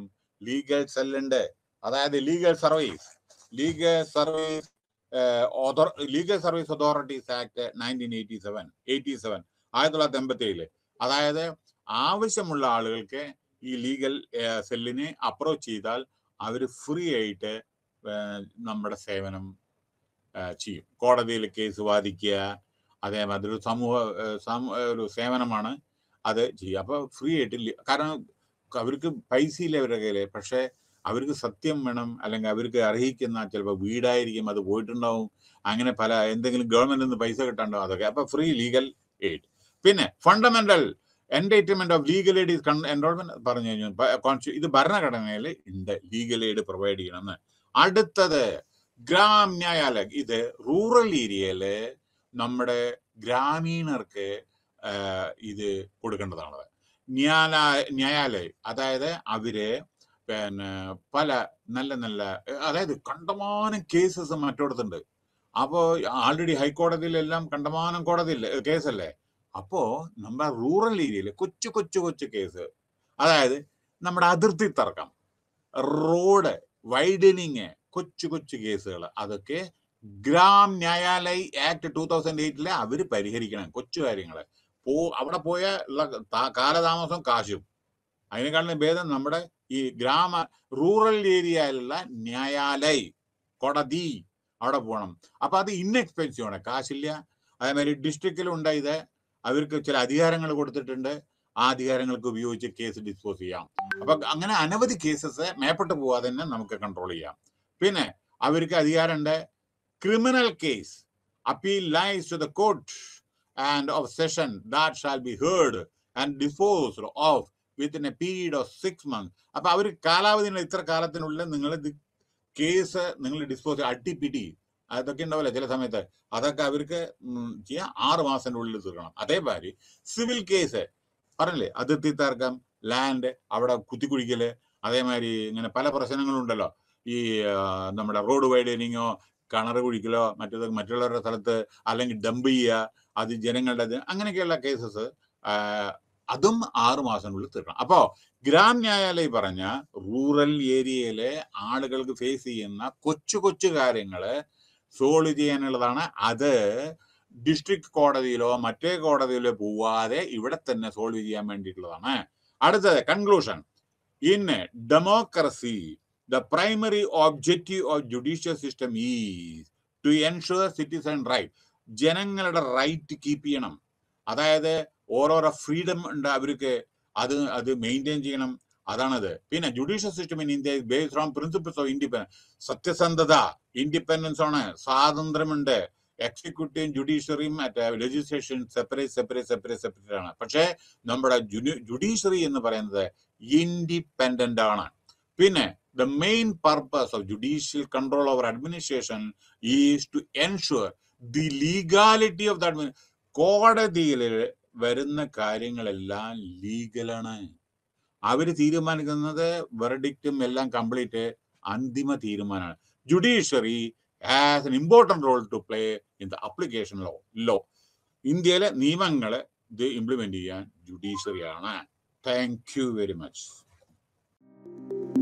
ലീഗൽ സെല്ലുണ്ട് അതായത് legal service legal service legal service authorities act nineteen eighty seven eighty seven ആയിരത്തി തൊള്ളായിരത്തി എൺപത്തി ഏഴില് അതായത് ആവശ്യമുള്ള ആളുകൾക്ക് ഈ ലീഗൽ സെല്ലിനെ അപ്രോച്ച് ചെയ്താൽ അവർ ഫ്രീ ആയിട്ട് നമ്മുടെ സേവനം ചെയ്യും കോടതിയിൽ കേസ് വാദിക്കുക അതേമാതിരി ഒരു സമൂഹ ഒരു സേവനമാണ് അത് ചെയ്യുക അപ്പോൾ ഫ്രീ ആയിട്ട് കാരണം അവർക്ക് പൈസ ഇല്ല അവരുടെ കയ്യിൽ പക്ഷേ അവർക്ക് സത്യം വേണം അല്ലെങ്കിൽ അവർക്ക് അർഹിക്കുന്ന ചിലപ്പോൾ വീടായിരിക്കും അത് പോയിട്ടുണ്ടാവും അങ്ങനെ പല എന്തെങ്കിലും ഗവൺമെന്റിൽ നിന്ന് പൈസ കിട്ടാണ്ടോ അതൊക്കെ അപ്പോൾ ഫ്രീ ലീഗൽ എയ്ഡ് പിന്നെ fundamental entitlement of legal aid is enrolment പറഞ്ഞു കഴിഞ്ഞു ഇത് ഭരണഘടനയിൽ ഉണ്ട് ലീഗൽ എയ്ഡ് പ്രൊവൈഡ് ചെയ്യണം അടുത്തത് ഗ്രാം ന്യായാലയ ഇത് റൂറൽ ഏരിയയില് നമ്മുടെ ഗ്രാമീണർക്ക് ഇത് കൊടുക്കേണ്ടതാണത് ന്യായാലയ അതായത് അവര് പിന്നെ പല നല്ല നല്ല അതായത് കണ്ടമാനം കേസസ് മറ്റോടത്തുണ്ട് അപ്പോ ആൾറെഡി ഹൈക്കോടതിയിലെല്ലാം കണ്ടമാനം കോടതിയില്ല കേസല്ലേ അപ്പോ നമ്മുടെ റൂറൽ ഏരിയയില് കൊച്ചു കൊച്ചു കൊച്ചു കേസ് അതായത് നമ്മുടെ അതിർത്തി തർക്കം റോഡ് വൈഡനിങ് കൊച്ചു കൊച്ചു കേസുകൾ അതൊക്കെ Gram Nyayalaya act two thousand എയ്റ്റിലെ അവര് പരിഹരിക്കണം കൊച്ചു കാര്യങ്ങൾ പോ അവിടെ പോയ കാലതാമസം കാശും അതിനേക്കാളും ഭേദം നമ്മുടെ ഈ ഗ്രാമ റൂറൽ ഏരിയയിലുള്ള ന്യായാലയ കോടതി അവിടെ പോകണം അപ്പൊ അത് ഇൻഎക്സ്പെൻസീവ് ആണ് കാശില്ല അതേമാതിരി ഡിസ്ട്രിക്റ്റിലുണ്ട് ഇത് അവർക്ക് ചില അധികാരങ്ങൾ കൊടുത്തിട്ടുണ്ട് ആ അധികാരങ്ങൾക്ക് ഉപയോഗിച്ച് കേസ് ഡിസ്പോസ് ചെയ്യാം അപ്പൊ അങ്ങനെ അനവധി കേസസ് മേപ്പെട്ട് പോവാതെ തന്നെ നമുക്ക് കൺട്രോൾ ചെയ്യാം പിന്നെ അവർക്ക് അധികാരമുണ്ട് criminal case appeal lies to the court and of session that shall be heard and disposed of within a period of six months അപ്പൊ അവർ കാലാവധി ഇത്ര കാലത്തിനുള്ളിൽ നിങ്ങൾ കേസ് നിങ്ങൾ ഡിസ്പോസ് അട്ടിപ്പിടി അതൊക്കെ ഉണ്ടാവില്ല ചില സമയത്ത് അതൊക്കെ അവർക്ക് ചെയ്യാൻ ആറ് മാസത്തിന്റെ ഉള്ളിൽ തീർക്കണം അതേമാതിരി സിവിൽ കേസ് പറഞ്ഞില്ലേ അതിർത്തി തർക്കം ലാൻഡ് അവിടെ കുത്തിക്കുഴിക്കല് അതേമാതിരി ഇങ്ങനെ പല പ്രശ്നങ്ങളുണ്ടല്ലോ ഈ നമ്മുടെ റോഡ് വൈഡനിങ്ങോ കിണർ കുഴിക്കലോ മറ്റത് മറ്റുള്ളവരുടെ സ്ഥലത്ത് അല്ലെങ്കിൽ ഡംപ് ചെയ്യുക അത് ജനങ്ങളുടെ അങ്ങനെയൊക്കെയുള്ള കേസസ് അതും ആറു മാസത്തിനുള്ളിൽ തീർക്കണം അപ്പോൾ ഗ്രാം ന്യായാലയ പറഞ്ഞ റൂറൽ ഏരിയയിലെ ആളുകൾക്ക് ഫേസ് ചെയ്യുന്ന കൊച്ചു കൊച്ചു കാര്യങ്ങൾ സോൾവ് ചെയ്യാനുള്ളതാണ് അത് ഡിസ്ട്രിക്ട് കോടതിയിലോ മറ്റേ കോടതിയിലോ പോവാതെ ഇവിടെ തന്നെ സോൾവ് ചെയ്യാൻ വേണ്ടിയിട്ടുള്ളതാണ് അടുത്തത് conclusion in democracy the primary objective of judicial system is to ensure citizen right ജനങ്ങളുടെ റൈറ്റ് കീപ്പ് ചെയ്യണം അതായത് ഓരോരോ ഫ്രീഡം ഉണ്ട് അവർക്ക് അത് അത് മെയിൻറ്റെയിൻ ചെയ്യണം അതാണത് പിന്നെ judicial system in India based on principles of independence സത്യസന്ധത ഇൻഡിപെൻഡൻസ് ആണ് സ്വാതന്ത്ര്യമുണ്ട് എക്സിക്യൂട്ടീവും ജുഡീഷ്യറിയും മറ്റേ legislation separate separate separate separate ആണ് പക്ഷേ നമ്മുടെ ജുഡീഷ്യറി എന്ന് പറയുന്നത് ഇൻഡിപെൻഡന്റ് ആണ് പിന്നെ the main purpose of judicial control over administration is to ensure the legality of the administration. കോടതിയിൽ വരുന്ന കാര്യങ്ങളെല്ലാം ലീഗലാണ് അവർ തീരുമാനിക്കുന്നത് വെർഡിക്റ്റും എല്ലാം കംപ്ലീറ്റ് അന്തിമ തീരുമാനമാണ് judiciary has an important role to play in the application law law ഇന്ത്യയിലെ നിയമങ്ങൾ ഇത് ഇംപ്ലിമെന്റ് ചെയ്യാൻ ജുഡീഷ്യറിയാണ് താങ്ക് യു വെരി മച്ച്